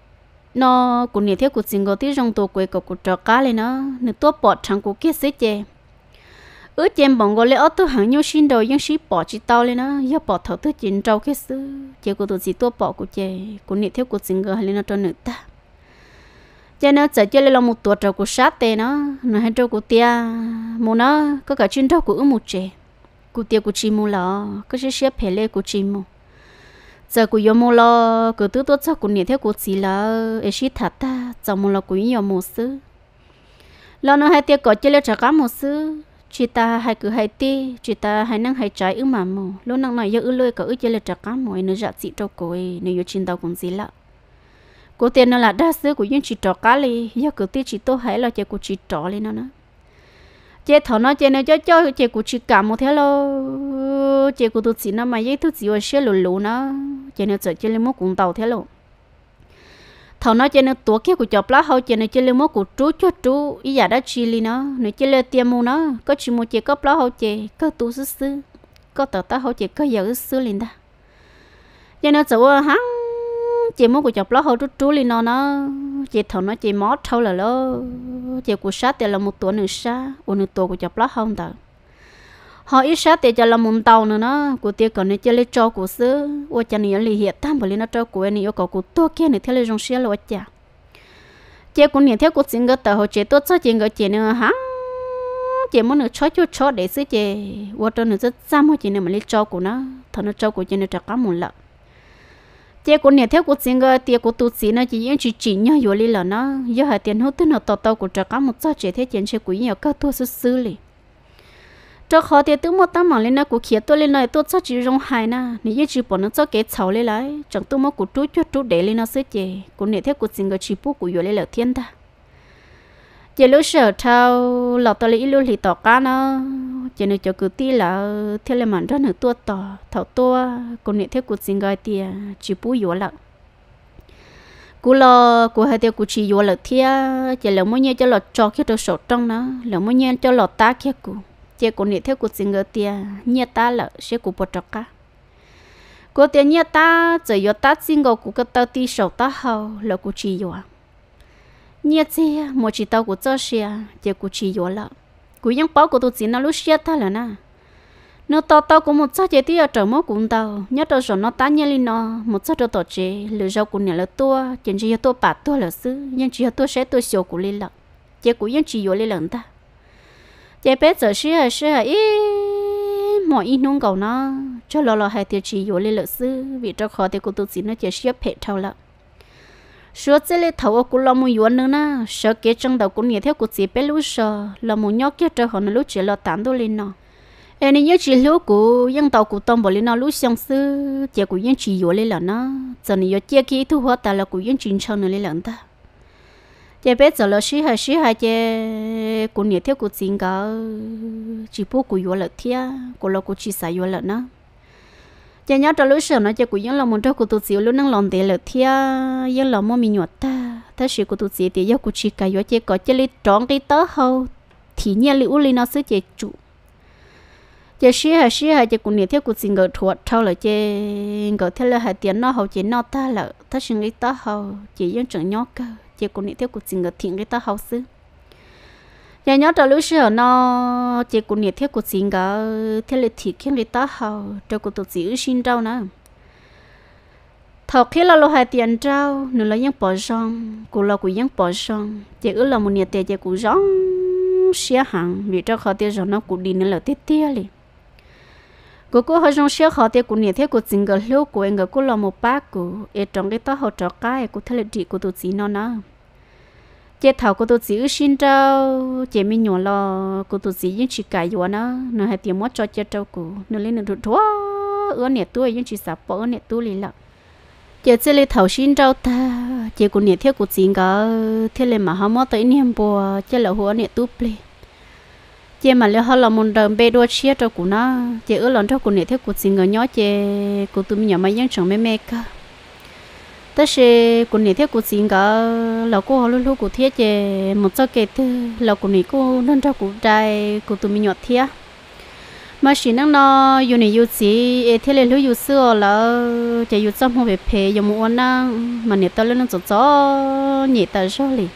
nó cũng nhiệt thế của sinh người tí trong tôi quê cỏ của trắc cá lên nó nó tôi bỏ thằng của kia sẽ chơi ứ chém bọn gọi lẽ ở tôi hàng nhiêu xin đồ nhưng xí bỏ chỉ tao lên nó giờ bỏ thầu tôi chín trâu cái sự chỉ của tôi chỉ tôi bỏ của chị của nị theo của sinh gờ lên nó cho nữ ta cho nó chạy chơi lên một tuổi trâu của sát tê nó nó hay trâu của tia mù nó có cả chín trâu của ứ một trẻ của tia của chị mua lọ có sẽ xếp hệ lê của chị mua, giờ của yếm mua lọ cứ tự tôi cho của nị theo của chị là ấy xí thắt ta cho mua lọ của yếm mua sư lo nó hay tia có chơi lên trả cá mua sư chị ta hay cứ hay ti chị ta hay năng hay trái ứ mà mù lúc năng nói ứ lôi cả ứ chơi là trạc cá mồi nó giặt chị trâu cối nó yêu chín đầu cũng gì lạ cô tiền nó là đa số của những chị trò cá li yêu cứ ti chị tôi hãy là chơi của chị trò li nó nữa chị thò nó chị nó cho cho chị của chị cả một thế lo chị của tôi chị nó mà giấy thứ chị ở xe lù lù nó chị nó chơi chơi lên một cuốn tàu thế luôn thằng nó chơi nó tua kia của chọc lá hậu chơi nó chơi lên mốt của chú cho chú ý giả đã chi li nó nó chơi lên tiêm mu nó có chỉ mua chơi có lá hậu chơi có tu sư sư có tờ tá hậu chơi có giờ sư liền ta cho nó chỗ hắn chơi muốn của chọc lá hậu chú chú liền nó nó chơi thằng nó chơi mót thâu là lo chơi của sát thì là một tuổi nửa sa một nửa tuổi của chọc lá hậu ta họ ít sát thì cho là muốn tàu nữa nó của tiếc còn này cho lấy cho của xứ ô cha này lì hiện tam bởi nó cho của này yêu cầu của tôi kia này theo lấy dòng xe là cha chế cũng này theo của chính cái tờ họ chế tôi cho chính cái chế nữa hả chế muốn được cho cho cho để xứ chế ô tô nữa rất xa mà chế này mà lấy cho của nó thằng nó cho của chế này trả cá muốn lợn chế cũng này theo của chính cái tiếc của tu sĩ nó chỉ những chỉ chỉ nhau rồi lì là nó giờ hai tiền hút tới nó tàu tàu của trả cá một cho chế thế chế của nhiều các tu sư sư liền cho khó thì tôi mua tao mỏ lên nó cũng khía tôi lên này tôi cho chỉ rong hai na nếu như chỉ bỏ nó cho cái cháu lên lại chẳng tôi mua cụ trú cho trú để lên nó sẽ chè cũng nè theo cụ xin cái chỉ bút cụ vừa lên là thiên ta giờ lúc sợ thao lọ tôi lấy lúc thì tỏ cá nó chỉ nữa cho cụ ti là theo lên mặn rất nữa tua tỏ thầu tua cũng nè theo cụ xin cái tiền chỉ bút vừa lận cú lo cú hai tiêu cú chỉ vô là thiên, giờ lỡ mỗi nhiên cho lọ cho cái đồ sổ trong nó lỡ mỗi nhiên cho lọ ta cái cú chế của nhiệt theo của sinh ngựa tia nhiệt ta lợ sẽ của bột trọc cả của tia nhiệt ta chỉ yo ta sinh ngựa của cái tao ti sầu ta hậu lợ của chị yo nhiệt chi một chỉ tao của cho xe chế của chị yo lợ của những bảo của tôi chỉ nó lúc xe ta là na nó tao tao cũng một số chế tia trong mốt cũng tao nhớ đâu rồi nó tá nhớ lên nó một số đâu tổ chế lựa rau của nhà lợ tua chuyện chỉ yo tua bà tua là xứ nhưng chỉ yo tua sẽ tua sầu của lên lợ chế của những chỉ yo lên lợ ta chế bé giờ xí hả xí hả ý mọi ý nung cầu nó cho lo lo hai tiêu chí yếu lên lợi sư vì cho khó thì cô tu sĩ nó chế xí hấp hệ thâu lợ số chế lệ thầu của lo mu yếu nữa na sợ kế trong đầu cô nhớ theo cô chỉ bé lú sợ lo mu nhóc kia cho họ nó lú chỉ lo tán đôi lên nó em nhớ chỉ lú cô dân tàu cô tông bỏ lên nó lú xong sư chế cô dân chỉ yếu lên là nó giờ này giờ chia kia thu hoa ta là cô dân chính trong nó lên là ta chế bé giờ là xí hay xí hay chế cũng nhiều thiếu cũng chính cả chỉ bố cũng vừa là thiếu cũng là cũng chỉ sai vừa là nữa chế nhớ trong lúc xưa nó chế cũng những là muốn cho cũng tụt xíu lúc năng lòng để là thiếu những là mua mình nhọt ta thế sự cũng tụt xíu thì giờ cũng chỉ cái vừa chế có chế lấy tròn cái tớ hậu thì nhà liệu lấy nó sẽ chế chủ chế xí hay xí hay chế cũng nhiều thiếu cũng sinh cả thuộc thâu là chế cả thế là hai tiền nó hậu chế nó ta là thế sự cái tớ hậu chỉ những chuyện nhóc cơ chỉ có nít theo cũng xin cái thiện cái ta hậu sư nhà nhớ trở lũ sửa nó chỉ có nít theo cũng xin cái theo lịch thiện khiến người ta hậu cho cũng tụt giữ sinh đâu nữa thọ khi là lo hai tiền trao nữa là những bỏ rong cô là cụ những bỏ rong chỉ ước là một nhiệt tiền chỉ cụ rong xia hàng vì cho khó tiền rồi nó cụ đi nữa là tiết tiết liền cô cô họ trong xe họ thì cô nhiệt thế cô chính cái lâu cô anh cô làm một bác cô ở trong cái tao họ trọ cái cô thay là chị cô tôi chỉ nó nó chị thảo cô tôi chỉ ước xin trâu chị mình nhỏ lo cô tôi chỉ những chị cài vô nó nó hay tiền mất cho chị trâu cô nó lên nó thua ước nhiệt tôi những chị sập bỏ nhiệt tôi liền lắm chị chỉ lấy thảo xin trâu ta chị cô nhiệt thế cô chính cái thay là mà họ mất tới niệm bùa chị là hoa nhiệt tôi liền chị mà liệu họ là một đồng bê đua chia cho cô nó chị ở lần cho cô này theo cụ xin người nhỏ chị cô tụi mình nhỏ mấy dân chồng mấy mê cơ tất sự cô này theo cụ xin cả là cô họ luôn luôn cụ thiết chị một số kể thứ là cô này cô nên cho cô trai cô tụi mình nhỏ thiết mà chỉ năng nó yêu này yêu gì ê thế là lúc xưa là chị yêu trong không về phê yêu muốn năng, mà nè tao lên nó cho cho nhẹ tao rồi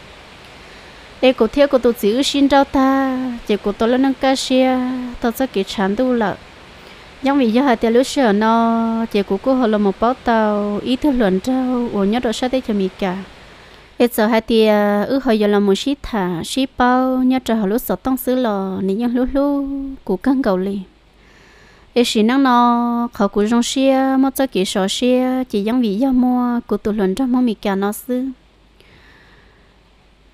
để cô thiếu cô tôi giữ xin đâu ta chỉ cô tôi lên nâng ca xe tôi sẽ kỹ chán đủ lợ nhưng vì do hai tiền lúc sửa nó chỉ cô cô họ là một bảo tàu ý thức luận trâu ổn nhất độ sao để cho mình cả ít giờ hai tiền ờ, ư họ giờ là một ship thả ship bao nhất trở họ lúc sợ tăng xứ lò nên nhân lúc lúc cô căng cầu liền ít xí năng nó họ cũng rong xe một cho kỹ sợ xe chỉ những vì do mua cô tôi luận trâu mà mình cả nó xứ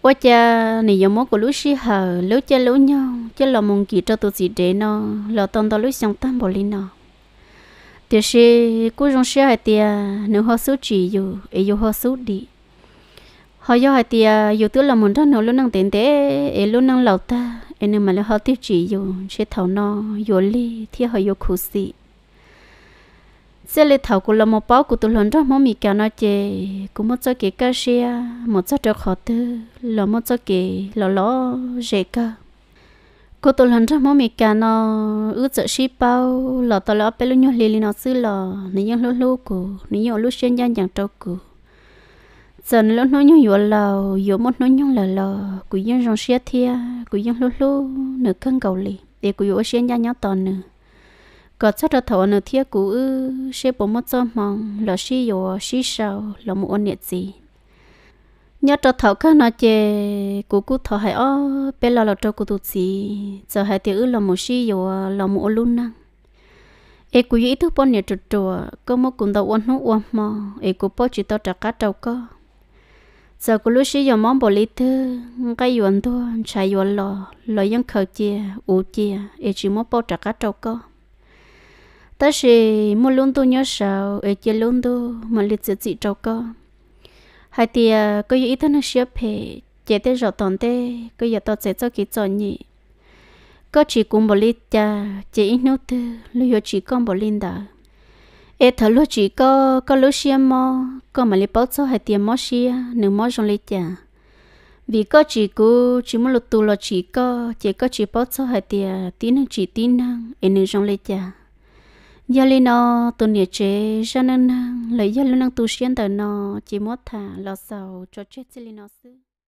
quá cha này giống mốt của lũ sĩ hờ lũ cha lũ nhau cha lò mong kỳ cho tụi gì để nó lò tông tao lũ xong tam bò lên nó thì sĩ cú rong sĩ hai tia nếu họ số chỉ dù ấy dù họ số đi họ do hai tia dù tụi lò mong cho nó lũ năng tiền tế ấy lũ năng lầu ta ấy nếu mà lũ họ tiêu chỉ dù sẽ thầu nó dù li thì họ dù khổ sĩ xe lê thảo của là một bao của tôi lần ra mỗi mì kéo nó chè cũng một cho kể cá xe một cho được khó tư là một cho kể là lo dễ cả cô tôi lần ra mỗi mì kéo nó ước chợ ship bao là tôi lỡ bê lúc nhỏ lì lì nó xứ là nếu như lúc lúc của nếu như lúc xuyên gian chẳng trâu của giờ lúc nó nhung vừa là vừa một nó nhung là là của những dòng xe thia của những lúc lúc nửa cân cầu lì để của vừa xuyên gian nhau toàn nữa có cho đó thầu nó thiết cũ ư sẽ bố mất cho mong là xí yo xí sao là một ôn nhiệt gì nhớ cho thầu khác nó chè cũ cũ thầu hay ó bé lo là cho cũ tụt gì giờ hay tiêu ư là một xí yo là một ôn luôn năng ê cũ ý thức bọn nhiệt trượt trùa có một cụ đầu ôn hú ôn mò ê cũ bỏ chỉ tao trả cá trâu cơ giờ cũ lúc xí yo mong bỏ lý thứ cái yuan thôi chạy yuan lò lò yên khẩu chia ủ chia ê chỉ muốn bỏ trả cá trâu cơ ta chỉ mua luôn tu nhớ sao ở chơi luôn tu mà lịch sử chỉ trâu co hai thì có gì ít hơn sẽ phê chế tới rõ tòn tê có giờ tao sẽ cho kỹ cho nhỉ có chỉ cùng bồ lít cha chỉ ít nốt tư lưu giờ chỉ con bồ linh đó ê thở lúc chỉ có có lúc xia mò có mà lịch bảo cho hai tiền mò xia nửa mò trong lít cha vì có chỉ cô chỉ muốn lột tu lo chỉ có chỉ có chỉ bảo cho hai tiền tí năng chỉ tí năng ê nửa trong lít cha giờ lên nó tôi nhớ chế cho nên lấy giờ lên năng tu sĩ tờ nó chỉ mất thả lo sầu cho chết lên nó xứ